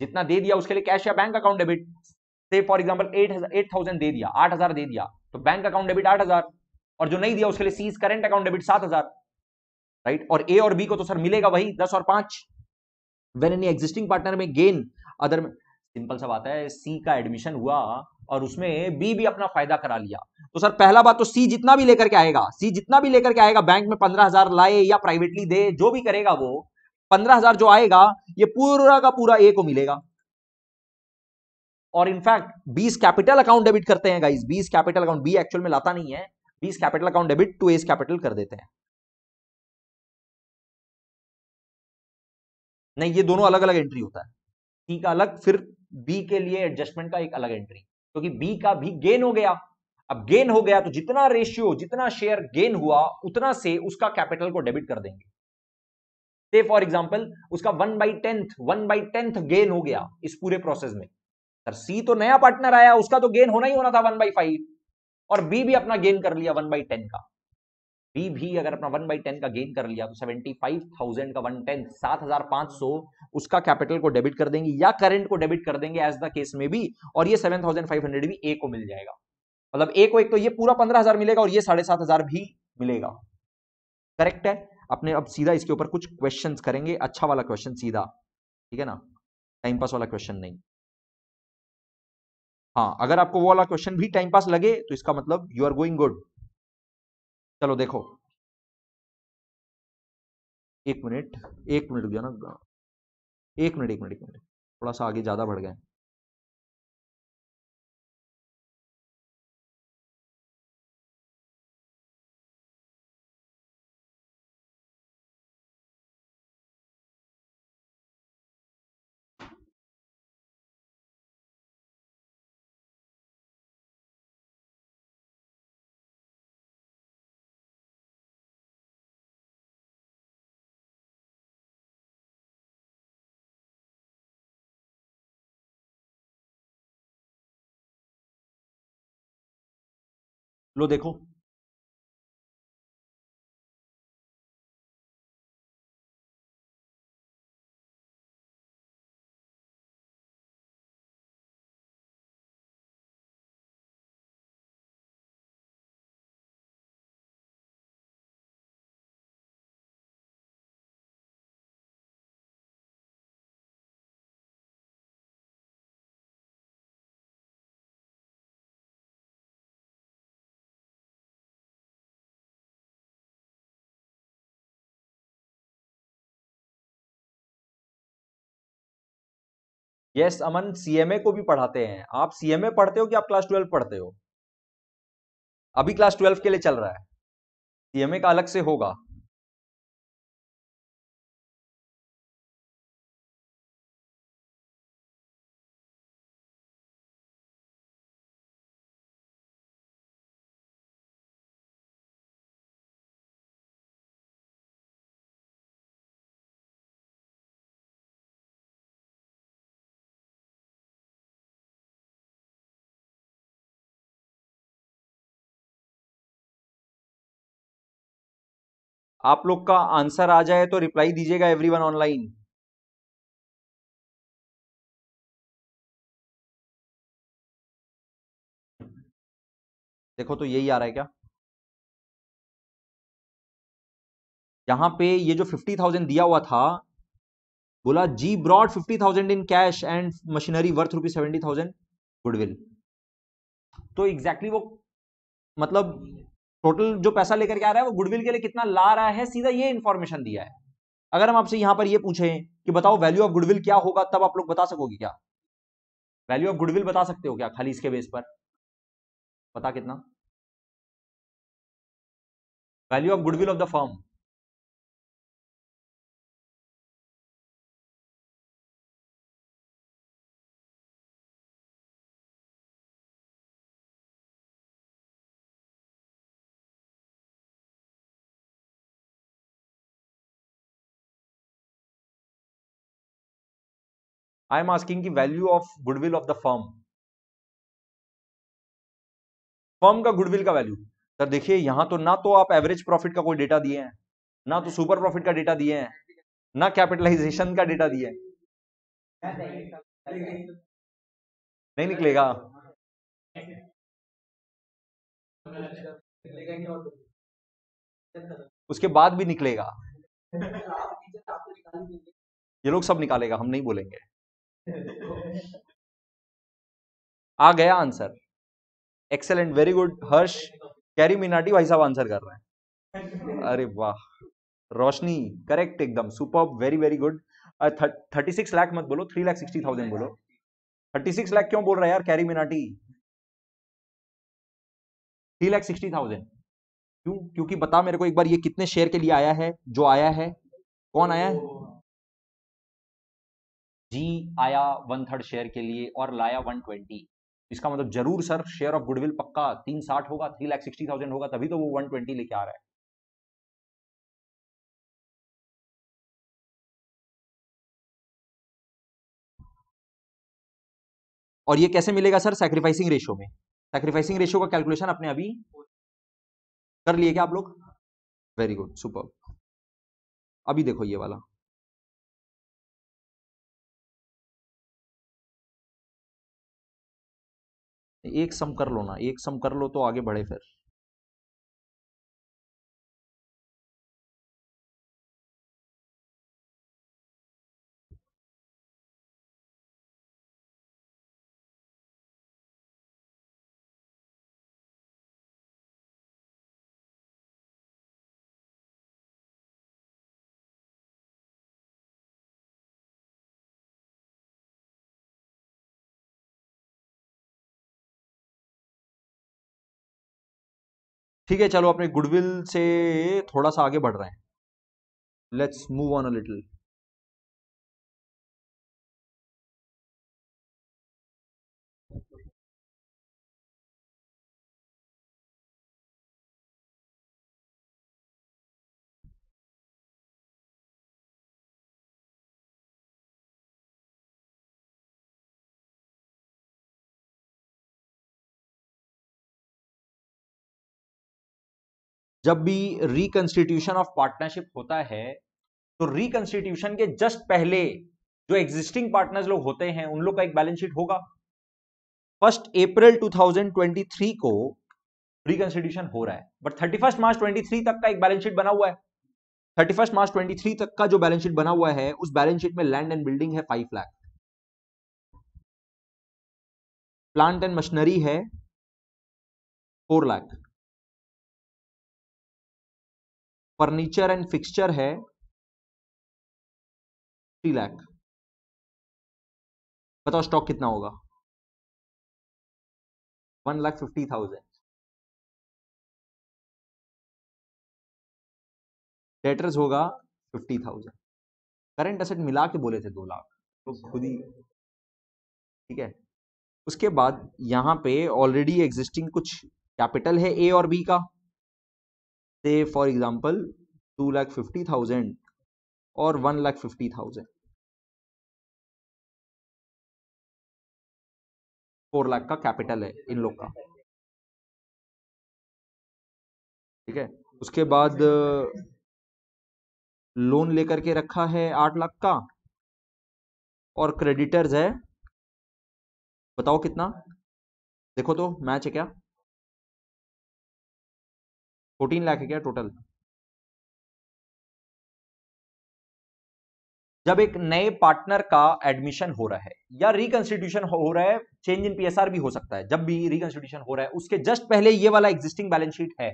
जितना दे दिया उसके लिए कैश या बैंक अकाउंट डेबिट से for example eight eight thousand दे दिया आठ हजार दे दिया तो बैंक अकाउंट डेबिट आठ हजार और जो नहीं दिया उसके लिए सीज करंट अकाउंट डेबिट सात हजार राइट और ए और बी को तो सर मिलेगा वही दस और पांच वेन एनी एग्जिस्टिंग पार्टनर में गेन अदर सिंपल सा बात है सी का एडमिशन हुआ और उसमें बी भी अपना फायदा करा लिया तो सर पहला बात तो सी जितना भी लेकर के आएगा सी जितना भी लेकर के आएगा बैंक में पंद्रह हजार लाए या प्राइवेटली दे जो भी करेगा वो पंद्रह हजार जो आएगा ये पूरा का पूरा ए को मिलेगा और इनफैक्ट बीस कैपिटल अकाउंट डेबिट करते हैं गाइस बीस कैपिटल अकाउंट बी एक्चुअल में लाता नहीं है B's capital account debit to A's capital कर देते हैं नहीं ये दोनों अलग अलग एंट्री होता है सी का अलग फिर बी के लिए एडजस्टमेंट का एक अलग एंट्री क्योंकि तो बी का भी गेन हो गया अब गेन हो गया तो जितना रेशियो जितना शेयर गेन हुआ उतना से उसका कैपिटल को डेबिट कर देंगे फॉर एग्जाम्पल उसका one by tenth one by tenth gain हो गया इस पूरे प्रोसेस में सर सी तो नया पार्टनर आया उसका तो गेन होना ही होना था वन बाई फाइव और बी भी अपना गेन कर लिया वन बाई टेन का बी भी अगर अपना वन बाई टेन का गेन कर लिया तो सेवेंटी फाइव थाउजेंड का वन टेन सात हजार पांच सौ उसका कैपिटल को डेबिट कर देंगे या करंट को डेबिट कर देंगे एज द केस में भी और ये सेवन थाउजेंड फाइव हंड्रेड भी ए को मिल जाएगा मतलब ए को एक तो ये पूरा पंद्रह हजार मिलेगा और ये साढ़े सात हजार भी मिलेगा करेक्ट है अपने अब सीधा इसके ऊपर कुछ क्वेश्चन करेंगे अच्छा वाला क्वेश्चन सीधा ठीक है ना टाइम पास वाला क्वेश्चन नहीं हाँ अगर आपको वो वाला क्वेश्चन भी टाइम पास लगे तो इसका मतलब यू आर गोइंग गुड चलो देखो एक मिनट एक मिनट रुक जाना एक मिनट एक मिनट एक मिनट थोड़ा सा आगे ज़्यादा बढ़ गए लो देखो यस अमन सीएमए को भी पढ़ाते हैं आप सीएमए पढ़ते हो कि आप क्लास ट्वेल्व पढ़ते हो अभी क्लास ट्वेल्व के लिए चल रहा है सीएमए का अलग से होगा आप लोग का आंसर आ जाए तो रिप्लाई दीजिएगा एवरीवन ऑनलाइन देखो तो यही आ रहा है क्या यहां पे ये जो फिफ्टी थाउजेंड दिया हुआ था बोला जी brought fifty thousand in cash and machinery worth rupee seventy thousand goodwill तो एग्जैक्टली exactly वो मतलब टोटल जो पैसा लेकर के आ रहा है वो गुडविल के लिए कितना ला रहा है सीधा ये इन्फॉर्मेशन दिया है अगर हम आपसे यहां पर ये पूछे कि बताओ वैल्यू ऑफ गुडविल क्या होगा तब आप लोग बता सकोगे क्या वैल्यू ऑफ गुडविल बता सकते हो क्या खाली इसके बेस पर पता कितना value of goodwill of the firm I am asking की value of goodwill of the firm firm का गुडविल का वैल्यू सर देखिए यहां तो ना तो आप एवरेज प्रॉफिट का कोई डेटा दिए हैं ना तो सुपर प्रॉफिट का डेटा दिए हैं ना कैपिटलाइजेशन का डेटा दिए नहीं निकलेगा उसके बाद भी निकलेगा ये लोग सब निकालेगा हम नहीं बोलेंगे आ गया answer excellent very good Harsh Carry Minati भाई साहब आंसर कर रहे हैं अरे वाह रोशनी करेक्ट एकदम super very very good thirty six lakh मत बोलो थ्री लाख सिक्सटी थाउजेंड बोलो थर्टी सिक्स लाख क्यों बोल रहा है यार Carry Minati three lakh sixty thousand क्यों क्योंकि बता मेरे को एक बार ये कितने शेयर के लिए आया है जो आया है कौन आया है जी आया वन थर्ड शेयर के लिए और लाया वन ट्वेंटी इसका मतलब जरूर सर शेयर ऑफ गुडविल पक्का तीन साठ होगा थ्री लाख सिक्सटी थाउजेंड होगा तभी तो वो वन ट्वेंटी लेके आ रहा है और ये कैसे मिलेगा सर सैक्रिफाइसिंग रेशियो में सैक्रिफाइसिंग रेशियो का कैलकुलेशन अपने अभी कर लिए क्या आप लोग वेरी गुड सुपर अभी देखो ये वाला एक सम कर लो ना एक सम कर लो तो आगे बढ़े फिर ठीक है चलो अपने गुडविल से थोड़ा सा आगे बढ़ रहे हैं let's move on a little जब भी रिकंस्टिट्यूशन ऑफ पार्टनरशिप होता है तो रिकंस्टिट्यूशन के जस्ट पहले जो एग्जिस्टिंग पार्टनर्स लोग होते हैं उन लोग का एक बैलेंस शीट होगा फर्स्ट अप्रैल 2023 को रिकंस्टिट्यूशन हो रहा है but thirty first March twenty तक का एक बैलेंस शीट बना हुआ है थर्टी फर्स्ट मार्च ट्वेंटी तक का जो बैलेंस शीट बना हुआ है उस बैलेंस शीट में लैंड एंड बिल्डिंग है five lakh plant and machinery है four lakh furniture and fixture है थ्री लैख बताओ स्टॉक कितना होगा one lakh fifty thousand debtors होगा फिफ्टी थाउजेंड करेंट असेट मिला के बोले थे दो लाख तो खुद ही ठीक है उसके बाद यहां पे ऑलरेडी एग्जिस्टिंग कुछ कैपिटल है ए और बी का for example two lakh fifty thousand और one lakh fifty thousand four lakh का कैपिटल है इन लोग का ठीक है उसके बाद लोन लेकर के रखा है आठ लाख का और क्रेडिटर्स है बताओ कितना देखो तो मैच है क्या फोर्टीन लाख है हम्म। क्या टोटल जब एक नए पार्टनर का एडमिशन हो रहा है या रिकंस्टिट्यूशन हो रहा है चेंज इन पीएसआर भी हो सकता है जब भी रिकंस्टिट्यूशन हो रहा है उसके जस्ट पहले ये वाला एग्जिस्टिंग बैलेंस शीट है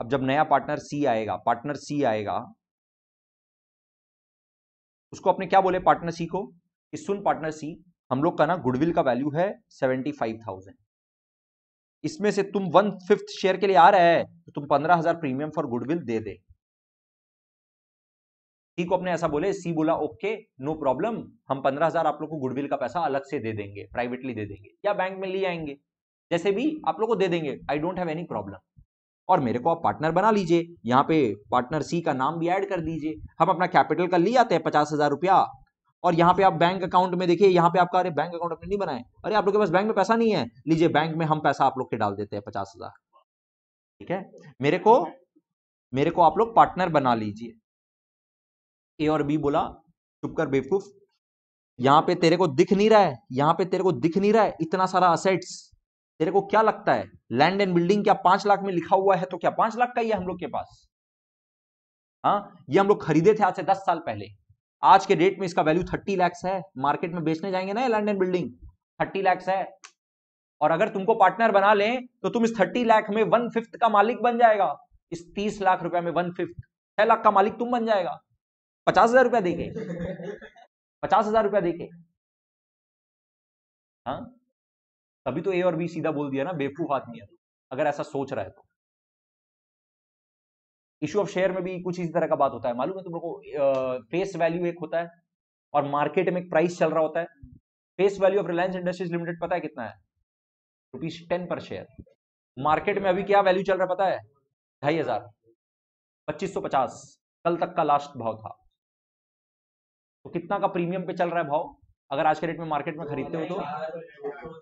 अब जब नया पार्टनर सी आएगा पार्टनर सी आएगा उसको अपने क्या बोले पार्टनर सी को कि सुन पार्टनर सी हम लोग का ना गुडविल का वैल्यू है सेवेंटी फाइव थाउजेंड इसमें से तुम वन फिफ्थ शेयर के लिए आ रहा है तो तुम पंद्रह हजार प्रीमियम फॉर गुडविल दे दे सी को अपने ऐसा बोले सी बोला ओके नो प्रॉब्लम हम पंद्रह हजार आप लोग को गुडविल का पैसा अलग से दे देंगे प्राइवेटली दे देंगे या बैंक में ले आएंगे जैसे भी आप लोग को दे देंगे I don't have any problem और मेरे को आप पार्टनर बना लीजिए यहाँ पे पार्टनर सी का नाम भी ऐड कर दीजिए हम अपना कैपिटल का ले आते हैं पचास हजार रुपया और यहाँ पे आप बैंक अकाउंट में देखिए यहाँ पे आपका अरे बैंक अकाउंट अपने नहीं बनाए अरे आप लोग के पास बैंक में पैसा नहीं है लीजिए बैंक में हम पैसा आप लोग के डाल देते हैं पचास हजार ठीक है मेरे को मेरे को आप लोग पार्टनर बना लीजिए ए और बी बोला कर बेवकूफ यहाँ पे तेरे को दिख नहीं रहा है यहाँ पे तेरे को दिख नहीं रहा है इतना सारा असेट्स तेरे को क्या लगता है लैंड एंड बिल्डिंग क्या पांच लाख में लिखा हुआ है तो क्या पांच लाख का ही है हम लोग के पास हाँ ये हम लोग खरीदे थे आज से दस साल पहले आज के डेट में इसका वैल्यू थर्टी लैक्स है मार्केट में बेचने जाएंगे ना लंडन बिल्डिंग थर्टी लैक्स है और अगर तुमको पार्टनर बना ले तो तुम इस थर्टी लाख में वन फिफ्थ का मालिक बन जाएगा इस तीस लाख रुपए में वन फिफ्थ छह लाख का मालिक तुम बन जाएगा पचास हजार रुपया देखे पचास हजार रुपया देखे हाँ तभी तो ए और बी सीधा बोल दिया ना बेफूफ आदमी है अगर ऐसा सोच रहा है तो इशू ऑफ शेयर में भी कुछ इसी तरह का बात होता है मालूम है तुम लोग को फेस वैल्यू एक होता है और मार्केट में एक प्राइस चल रहा होता है face value of Reliance Industries Limited पता है कितना है rupees ten per share market में अभी क्या वैल्यू चल रहा है पता है ढाई हजार पच्चीस सौ पचास कल तक का लास्ट भाव था तो कितना का प्रीमियम पे चल रहा है भाव अगर आज के डेट में मार्केट में खरीदते हो तो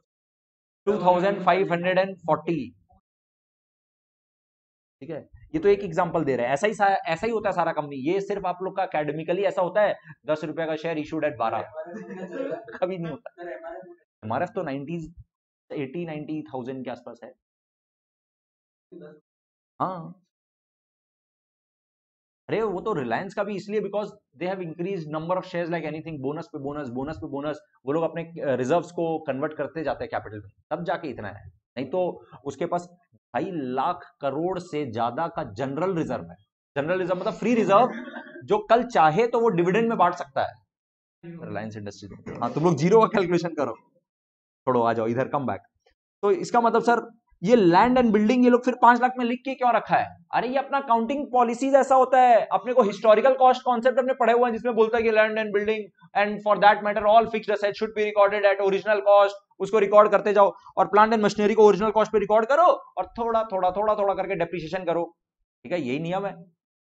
two thousand five hundred and forty ठीक है ये तो एक एग्जाम्पल दे रहे हैं ऐसा ही ऐसा ही होता है सारा कंपनी ये सिर्फ आप लोग का अकेडमिकली ऐसा होता है दस रुपए का शेयर इशूड एट बारह कभी नहीं होता हमारे तो नाइनटीज एटी नाइनटी थाउजेंड के आसपास है हाँ अरे वो तो रिलायंस का भी इसलिए because they have increase number of shares like anything bonus पे बोनस बोनस पे बोनस वो लोग अपने रिजर्व्स को कन्वर्ट करते जाते हैं कैपिटल में तब जाके इतना है नहीं तो उसके पास ढाई लाख करोड़ से ज्यादा का जनरल रिजर्व है जनरल रिजर्व मतलब फ्री रिजर्व जो कल चाहे तो वो डिविडेंड में बांट सकता है रिलायंस इंडस्ट्रीज हाँ तुम लोग जीरो का कैलकुलेशन करो छोड़ो आ जाओ इधर कम बैक तो इसका मतलब सर ये लैंड एंड बिल्डिंग ये लोग फिर पांच लाख में लिख के क्यों रखा है अरे ये अपना काउंटिंग पॉलिसीज ऐसा होता है अपने को हिस्टोरिकल कॉस्ट कॉन्सेप्ट अपने पढ़े हुए हैं जिसमें बोलता है कि land and building and for that matter all fixed asset should be recorded at original cost उसको रिकॉर्ड करते जाओ और प्लांट एंड मशीनरी को ओरिजिनल कॉस्ट पे रिकॉर्ड करो और थोड़ा थोड़ा थोड़ा थोड़ा करके डेप्रिशिएशन करो ठीक है यही नियम है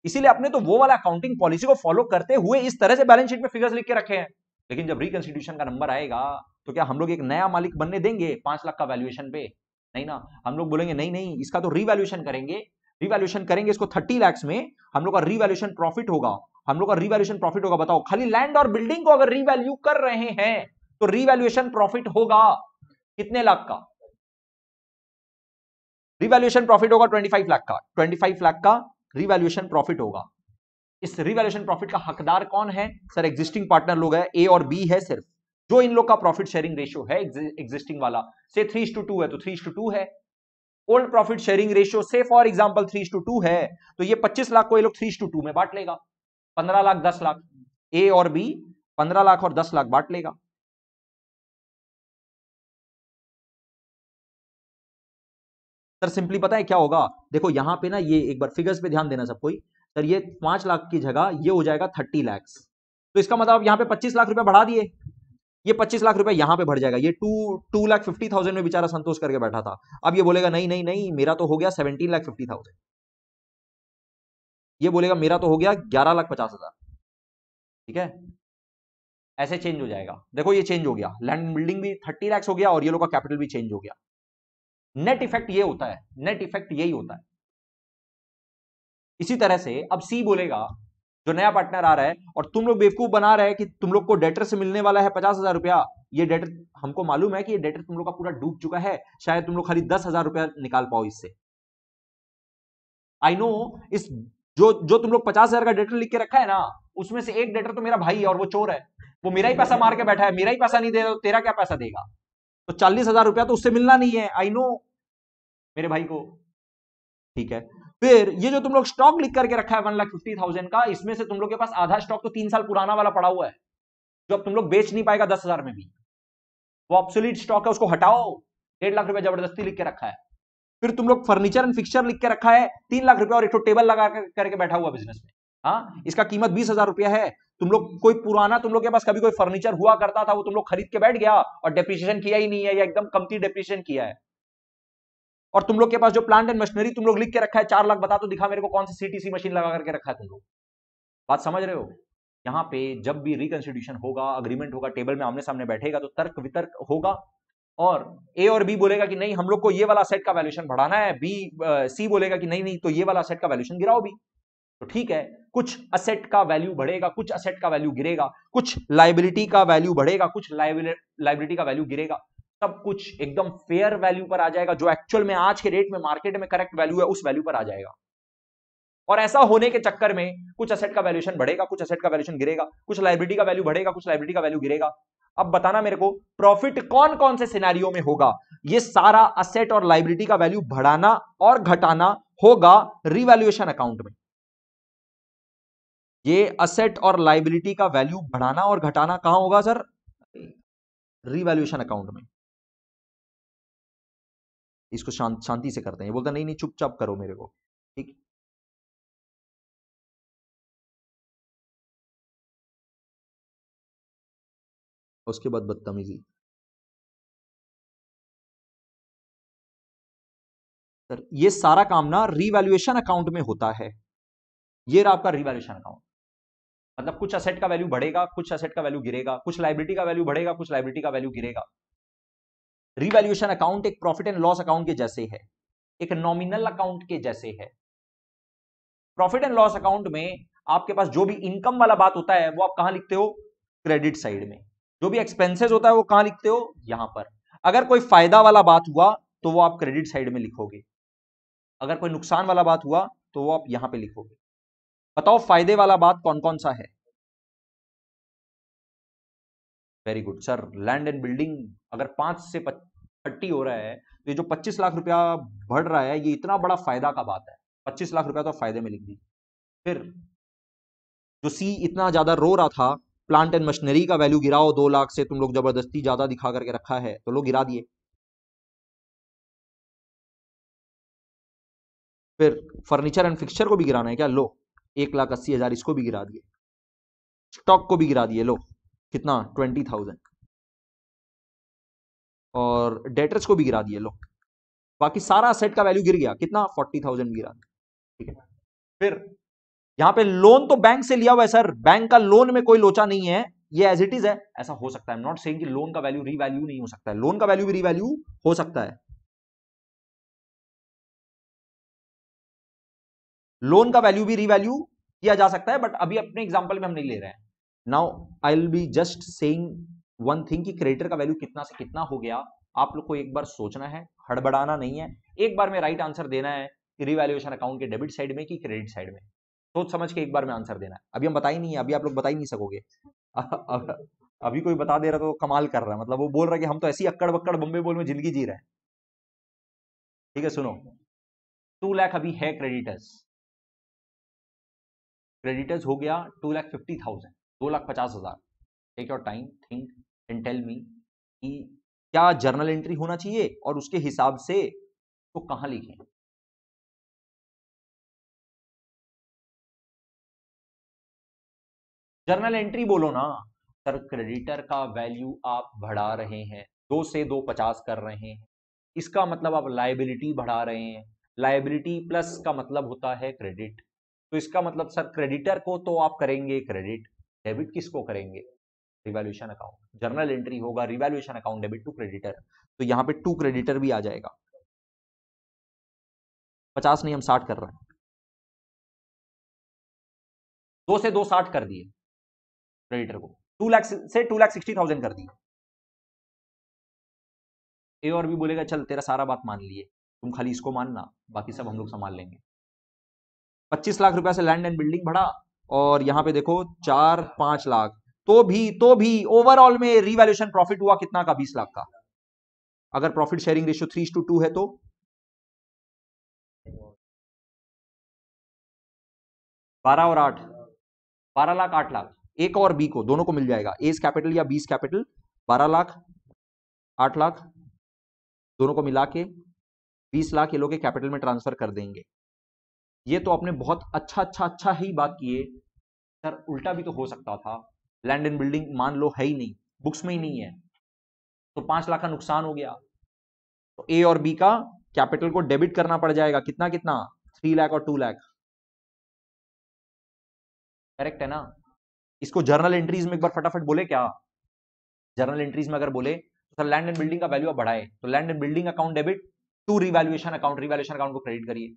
इसीलिए अपने तो वो वाला अकाउंटिंग पॉलिसी को फॉलो करते हुए इस तरह से बैलेंस शीट में फिगर्स लिख के रखे हैं लेकिन जब रिकंस्टिट्यूशन का नंबर आएगा तो क्या हम लोग एक नया मालिक बनने देंगे पांच लाख का वैल्यूएशन पे नहीं ना हम लोग बोलेंगे नहीं नहीं इसका तो रिवैल्यूएशन करेंगे रिवैल्यूएशन करेंगे इसको थर्टी लैक्स में हम लोग का रिवैल्यूएशन प्रॉफिट होगा हम लोग का रिवैल्यूएशन प्रॉफिट होगा बताओ खाली लैंड और बिल्डिंग को अगर रिवैल्यू कर रहे हैं तो रिवैल्यूएशन प्रॉफिट होगा कितने लाख का रिवैल्यूएशन प्रॉफिट होगा 25 लाख का 25 लाख का रिवैल्यूएशन प्रॉफिट होगा इस रिवैल्यूएशन प्रॉफिट का हकदार कौन है सर एग्जिस्टिंग पार्टनर लोग है ए और बी है सिर्फ जो इन लोग का प्रॉफिट शेयरिंग रेशियो है एग्जिस्टिंग वाला से थ्री टू टू है तो थ्री टू टू है ओल्ड प्रॉफिट शेयरिंग रेशियो से for example three two two है तो ये पच्चीस लाख को ये लोग थ्री टू टू में बांट लेगा पंद्रह लाख दस लाख ए और बी पंद्रह लाख और दस लाख बांट लेगा सर सिंपली पता है क्या होगा देखो यहां पे ना ये एक बार फिगर्स पे ध्यान देना सब कोई सर ये पांच लाख की जगह ये हो जाएगा थर्टी लैक्स तो इसका मतलब यहां पे पच्चीस लाख रुपए बढ़ा दिए ये पच्चीस लाख रुपए यहां पे भर जाएगा ये two two lakh fifty thousand में बेचारा संतोष करके बैठा था अब ये बोलेगा नहीं नहीं नहीं मेरा तो हो गया सेवनटीन लाख फिफ्टी थाउजेंड ये बोलेगा मेरा तो हो गया ग्यारह लाख पचास हजार ठीक है ऐसे चेंज हो जाएगा देखो ये चेंज हो गया लैंड बिल्डिंग भी थर्टी लैक्स हो गया और ये लोग का कैपिटल भी चेंज हो गया नेट इफेक्ट ये होता है नेट इफेक्ट यही होता है इसी तरह से अब सी बोलेगा जो नया पार्टनर आ रहा है और तुम लोग बेवकूफ बना रहे हैं कि तुम लोग को डेटर से मिलने वाला है पचास हजार रुपया ये डेटर हमको मालूम है कि ये डेटर तुम लोग का पूरा डूब चुका है शायद तुम लोग खाली दस हजार रुपया निकाल पाओ इससे आई नो इस जो जो तुम लोग पचास हजार का डेटर लिख के रखा है ना उसमें से एक डेटर तो मेरा भाई है और वो चोर है वो मेरा ही पैसा मार के बैठा है मेरा ही पैसा नहीं देगा रहा तेरा क्या पैसा देगा तो चालीस हजार रुपया तो उससे मिलना नहीं है आई नो मेरे भाई को ठीक है फिर ये जो तुम लोग स्टॉक लिख करके रखा है वन लाख फिफ्टी थाउजेंड का इसमें से तुम लोग के पास आधा स्टॉक तो तीन साल पुराना वाला पड़ा हुआ है जो अब तुम लोग बेच नहीं पाएगा दस हजार में भी वो ऑप्सोलिट स्टॉक है उसको हटाओ डेढ़ लाख रुपया जबरदस्ती लिख के रखा है फिर तुम लोग फर्नीचर एंड फिक्सचर लिख के रखा है तीन लाख रुपया और एक टेबल लगा करके बैठा हुआ बिजनेस में हाँ इसका कीमत बीस हजार रुपया है तुम लोग कोई पुराना तुम लोग के पास कभी कोई फर्नीचर हुआ करता था वो तुम लोग खरीद के बैठ गया और डेप्रिशिएशन किया ही नहीं है या एकदम कमती डेप्रिशिएशन किया है और तुम लोग के पास जो प्लांट एंड मशीनरी तुम लोग लिख के रखा है चार लाख बता तो दिखा मेरे को कौन सी सीटीसी मशीन लगा करके रखा है तुम लोग बात समझ रहे हो यहाँ पे जब भी रिकंस्टिट्यूशन होगा अग्रीमेंट होगा टेबल में आमने सामने बैठेगा तो तर्क वितर्क होगा और ए और बी बोलेगा कि नहीं हम लोग को ये वाला सेट का वैल्यूशन बढ़ाना है बी सी बोलेगा कि नहीं नहीं तो ये वाला सेट का वैल्यूशन गिराओ भी तो ठीक है कुछ असेट का वैल्यू बढ़ेगा कुछ असेट का वैल्यू गिरेगा कुछ लाइबिलिटी का वैल्यू बढ़ेगा कुछ लाइबिलिटी का वैल्यू गिरेगा सब कुछ एकदम फेयर वैल्यू पर आ जाएगा जो एक्चुअल में आज के रेट में मार्केट में करेक्ट वैल्यू है उस वैल्यू पर आ जाएगा और ऐसा होने के चक्कर में कुछ असेट का वैल्यूएशन बढ़ेगा कुछ असेट का वैल्यूएशन गिरेगा कुछ लाइब्रेटी का वैल्यू बढ़ेगा कुछ लाइब्रेटी का वैल्यू गिरेगा अब बताना मेरे को प्रॉफिट कौन कौन से सिनेरियो में होगा ये सारा असेट और लाइब्रेटी का वैल्यू बढ़ाना और घटाना होगा रिवैल्यूएशन अकाउंट में ये असेट और लाइबिलिटी का वैल्यू बढ़ाना और घटाना कहां होगा सर रिवैल्यूएशन अकाउंट में इसको शांत शांति से करते हैं बोलता नहीं नहीं चुपचाप करो मेरे को ठीक उसके बाद बदतमीजी सर ये सारा काम ना रिवैल्यूएशन अकाउंट में होता है ये रहा आपका रिवैल्यूएशन अकाउंट मतलब कुछ असेट का वैल्यू बढ़ेगा कुछ असेट का वैल्यू गिरेगा कुछ लाइबिलिटी का वैल्यू बढ़ेगा कुछ लाइबिलिटी का वैल्यू गिरेगा रिवैल्यूएशन अकाउंट एक प्रॉफिट एंड लॉस अकाउंट के जैसे है एक नॉमिनल अकाउंट के जैसे है प्रॉफिट एंड लॉस अकाउंट में आपके पास जो भी इनकम वाला बात होता है वो आप कहां लिखते हो क्रेडिट साइड में जो भी एक्सपेंसेस होता है वो कहां लिखते हो यहां पर अगर कोई फायदा वाला बात हुआ तो वो आप क्रेडिट साइड में लिखोगे अगर कोई नुकसान वाला बात हुआ तो वो आप यहां पे लिखोगे बताओ फायदे वाला बात कौन कौन सा है very good sir land and building अगर पांच से इकट्ठी हो रहा है ये जो 25 लाख रुपया बढ़ रहा है ये इतना बड़ा फायदा का बात है 25 लाख रुपया तो फायदे में लिख दी फिर जो सी इतना ज्यादा रो रहा था प्लांट एंड मशीनरी का वैल्यू गिराओ दो लाख से तुम लोग जबरदस्ती ज्यादा दिखा करके रखा है तो लोग गिरा दिए फिर फर्नीचर एंड फिक्सचर को भी गिराना है क्या लो एक लाख अस्सी हजार इसको भी गिरा दिए स्टॉक को भी गिरा दिए लो कितना ट्वेंटी थाउजेंड और डेटर्स को भी गिरा दिया लोग बाकी सारा सेट का वैल्यू गिर गया कितना फोर्टी थाउजेंड गिरा ठीक है फिर यहां पे लोन तो बैंक से लिया हुआ है सर बैंक का लोन में कोई लोचा नहीं है ये एज इट इज है ऐसा हो सकता है नॉट सेइंग कि लोन का वैल्यू रीवैल्यू नहीं हो सकता है लोन का वैल्यू भी रीवैल्यू हो सकता है लोन का वैल्यू भी रीवैल्यू किया जा सकता है बट अभी अपने एग्जाम्पल में हम नहीं ले रहे हैं now I will be just saying one thing की क्रेडिटर का वैल्यू कितना से कितना हो गया आप लोग को एक बार सोचना है हड़बड़ाना नहीं है एक बार में राइट आंसर देना है रिवैल्यूएशन अकाउंट के डेबिट साइड में कि क्रेडिट साइड में सोच समझ के एक बार में आंसर देना है अभी हम बता ही नहीं है अभी आप लोग बता ही नहीं सकोगे अभी कोई बता दे रहा तो कमाल कर रहा है मतलब वो बोल रहा है कि हम तो ऐसी अक्कड़ बक्कड़ बम्बे बोल में जिंदगी जी रहे हैं ठीक है सुनो टू लैख अभी है क्रेडिटर्स क्रेडिटर्स हो गया टू लैख फिफ्टी थाउजेंड दो लाख पचास हजार take your time think and tell me कि क्या जर्नल एंट्री होना चाहिए और उसके हिसाब से तो कहां लिखें जर्नल एंट्री बोलो ना सर क्रेडिटर का वैल्यू आप बढ़ा रहे हैं दो से दो पचास कर रहे हैं इसका मतलब आप लाइबिलिटी बढ़ा रहे हैं लाइबिलिटी प्लस का मतलब होता है क्रेडिट तो इसका मतलब सर क्रेडिटर को तो आप करेंगे क्रेडिट डेबिट किसको करेंगे रिवेल्यूशन अकाउंट जर्नल एंट्री होगा revaluation account debit to creditor तो यहाँ पे टू क्रेडिटर भी आ जाएगा पचास नहीं हम साठ कर रहे हैं दो से दो साठ कर दिए क्रेडिटर को टू लाख से टू लाख सिक्सटी थाउजेंड कर दिए ए और भी बोलेगा चल तेरा सारा बात मान लिए तुम खाली इसको मानना बाकी सब हम लोग संभाल लेंगे पच्चीस लाख रुपया से लैंड एंड बिल्डिंग बढ़ा और यहाँ पे देखो चार पांच लाख तो भी तो भी ओवरऑल में रिवैल्यूशन प्रॉफिट हुआ कितना का बीस लाख का अगर profit sharing ratio three two two है तो बारह और आठ बारह लाख आठ लाख एक और बी को दोनों को मिल जाएगा एस कैपिटल या बीस कैपिटल बारह लाख आठ लाख दोनों को मिला के बीस लाख ये लोग कैपिटल में ट्रांसफर कर देंगे ये तो आपने बहुत अच्छा अच्छा अच्छा ही बात किए सर उल्टा भी तो हो सकता था लैंड एंड बिल्डिंग मान लो है ही नहीं बुक्स में ही नहीं है तो पांच लाख का नुकसान हो गया तो ए और बी का कैपिटल को डेबिट करना पड़ जाएगा कितना कितना थ्री लाख और टू लाख करेक्ट है ना इसको जर्नल एंट्रीज में एक बार फटाफट बोले क्या जर्नल एंट्रीज में अगर बोले तो सर लैंड एंड बिल्डिंग का वैल्यू आप बढ़ाए तो land and building account debit to revaluation account revaluation account को क्रेडिट करिए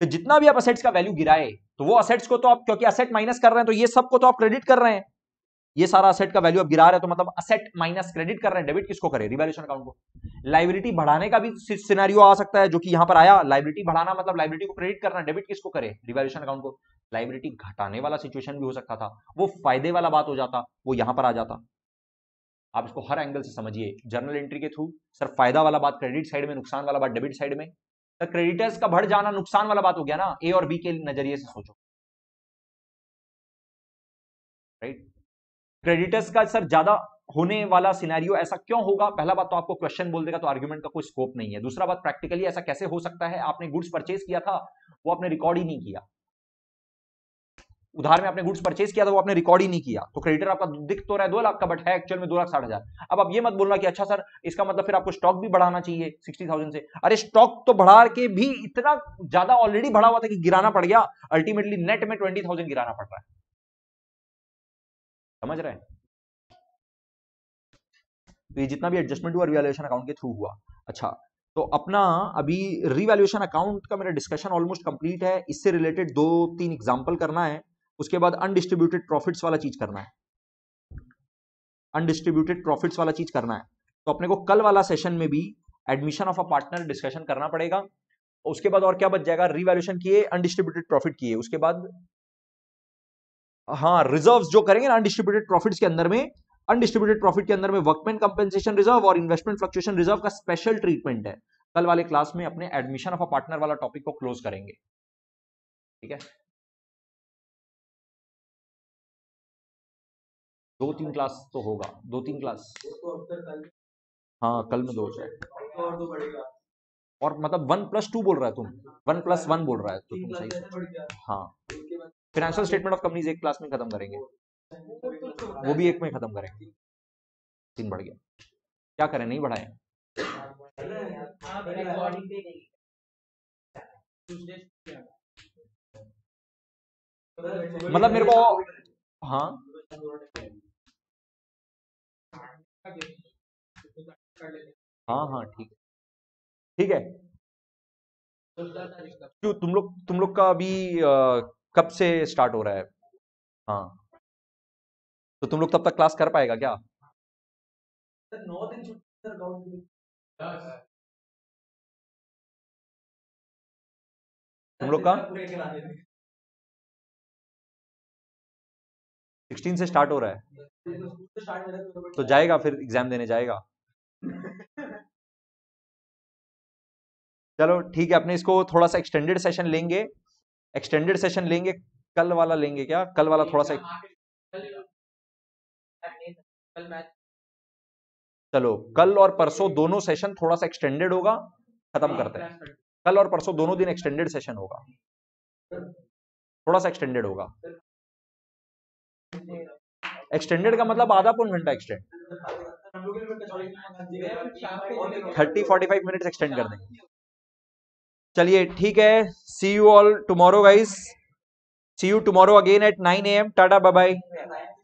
तो जितना भी आप असेट्स का वैल्यू गिराए तो वो असेट्स को तो आप क्योंकि असेट माइनस कर रहे हैं तो ये सबको तो आप क्रेडिट कर रहे हैं ये सारा असेट का वैल्यू अब गिरा रहे हैं तो मतलब असेट माइनस क्रेडिट कर रहे हैं डेबिट किसको करें रिवैल्यूशन अकाउंट को लाइब्रिटी बढ़ाने का भी सिनेरियो आ सकता है जो कि यहां पर आया लाइब्रिटी बढ़ाना मतलब लाइब्रिटी को क्रेडिट करना डेबिट किसको करे रिवैल्यूशन अकाउंट को लाइब्रिटी घटाने वाला सिचुएशन भी हो सकता था वो फायदे वाला बात हो जाता वो यहां पर आ जाता आप इसको हर एंगल से समझिए जर्नल एंट्री के थ्रू सर फायदा वाला बात क्रेडिट साइड में नुकसान वाला बात डेबिट साइड में तो क्रेडिटर्स का बढ़ जाना नुकसान वाला बात हो गया ना ए और बी के नजरिए से सोचो राइट क्रेडिटर्स का सर ज्यादा होने वाला सिनेरियो ऐसा क्यों होगा पहला बात तो आपको क्वेश्चन बोल देगा तो आर्ग्यूमेंट का कोई स्कोप नहीं है दूसरा बात प्रैक्टिकली ऐसा कैसे हो सकता है आपने गुड्स परचेज किया था वो आपने रिकॉर्ड ही नहीं किया उधार में आपने गुड्स परचेज किया था वो आपने रिकॉर्ड ही नहीं किया तो क्रेडिटर आपका दिख तो रहा है दो लाख का बट है एक्चुअल में दो लाख साठ हजार अब आप ये मत बोलना कि अच्छा सर इसका मतलब फिर आपको स्टॉक भी बढ़ाना चाहिए सिक्सटी थाउजेंड से अरे स्टॉक तो बढ़ा के भी इतना ज्यादा ऑलरेडी बढ़ा हुआ था कि गिराना पड़ गया अल्टीमेटली नेट में ट्वेंटी थाउजेंड गिराना पड़ रहा है समझ रहे तो ये जितना भी एडजस्टमेंट हुआ रिवेल्यूशन अकाउंट के थ्रू हुआ अच्छा तो अपना अभी रिवेल्यूशन अकाउंट का मेरा डिस्कशन ऑलमोस्ट कंप्लीट है इससे रिलेटेड दो तीन एग्जाम्पल करना है उसके बाद अनडिस्ट्रीब्यूटेड प्रॉफिट्स वाला चीज करना है अनडिस्ट्रीब्यूटेड प्रॉफिट्स वाला चीज करना है तो अपने को कल वाला सेशन में भी admission of a partner discussion करना पड़ेगा उसके बाद और क्या बच जाएगा रिवेल्यूशन किए अनडिस्ट्रीब्यूटेड प्रॉफिट किए उसके बाद हाँ रिजर्व जो करेंगे ना अनडिस्ट्रीब्यूटेड प्रॉफिट के अंदर में अनडिस्ट्रीब्यूटेड प्रॉफिट के अंदर में वर्कमैन कंपेंसेशन रिजर्व और इन्वेस्टमेंट फ्लक्चुएशन रिजर्व का स्पेशल ट्रीटमेंट है कल वाले क्लास में अपने एडमिशन ऑफ अ पार्टनर वाला टॉपिक को क्लोज करेंगे ठीक है दो तीन क्लास तो होगा दो तीन क्लास हाँ कल में दो हो और मतलब वन प्लस टू बोल रहा है तुम वन प्लस वन बोल रहा है तो तुम सही हाँ फिनेंशियल स्टेटमेंट ऑफ कंपनीज एक क्लास में खत्म करेंगे वो भी एक में खत्म करेंगे तीन बढ़ गया क्या करें नहीं बढ़ाए मतलब मेरे को हाँ हाँ हाँ ठीक ठीक है क्यों तुम लोग तुम लोग का अभी कब से स्टार्ट हो रहा है हाँ तो तुम लोग तब तक क्लास कर पाएगा क्या तुम लोग का सिक्सटीन से स्टार्ट हो रहा है तो, तो, तो जाएगा फिर एग्जाम देने जाएगा चलो ठीक है अपने इसको थोड़ा सा एक्सटेंडेड सेशन लेंगे एक्सटेंडेड सेशन लेंगे कल वाला लेंगे क्या कल वाला थोड़ा सा चलो कल और परसों दोनों सेशन थोड़ा सा एक्सटेंडेड होगा खत्म हाँ, करते हैं कल और परसों दोनों दिन एक्सटेंडेड सेशन होगा थोड़ा सा एक्सटेंडेड होगा एक्सटेंडेड का मतलब आधा पौन घंटा extend thirty forty five minute extend कर देंगे चलिए ठीक है see you all tomorrow guys see you tomorrow again at nine A M टाटा बाय बाय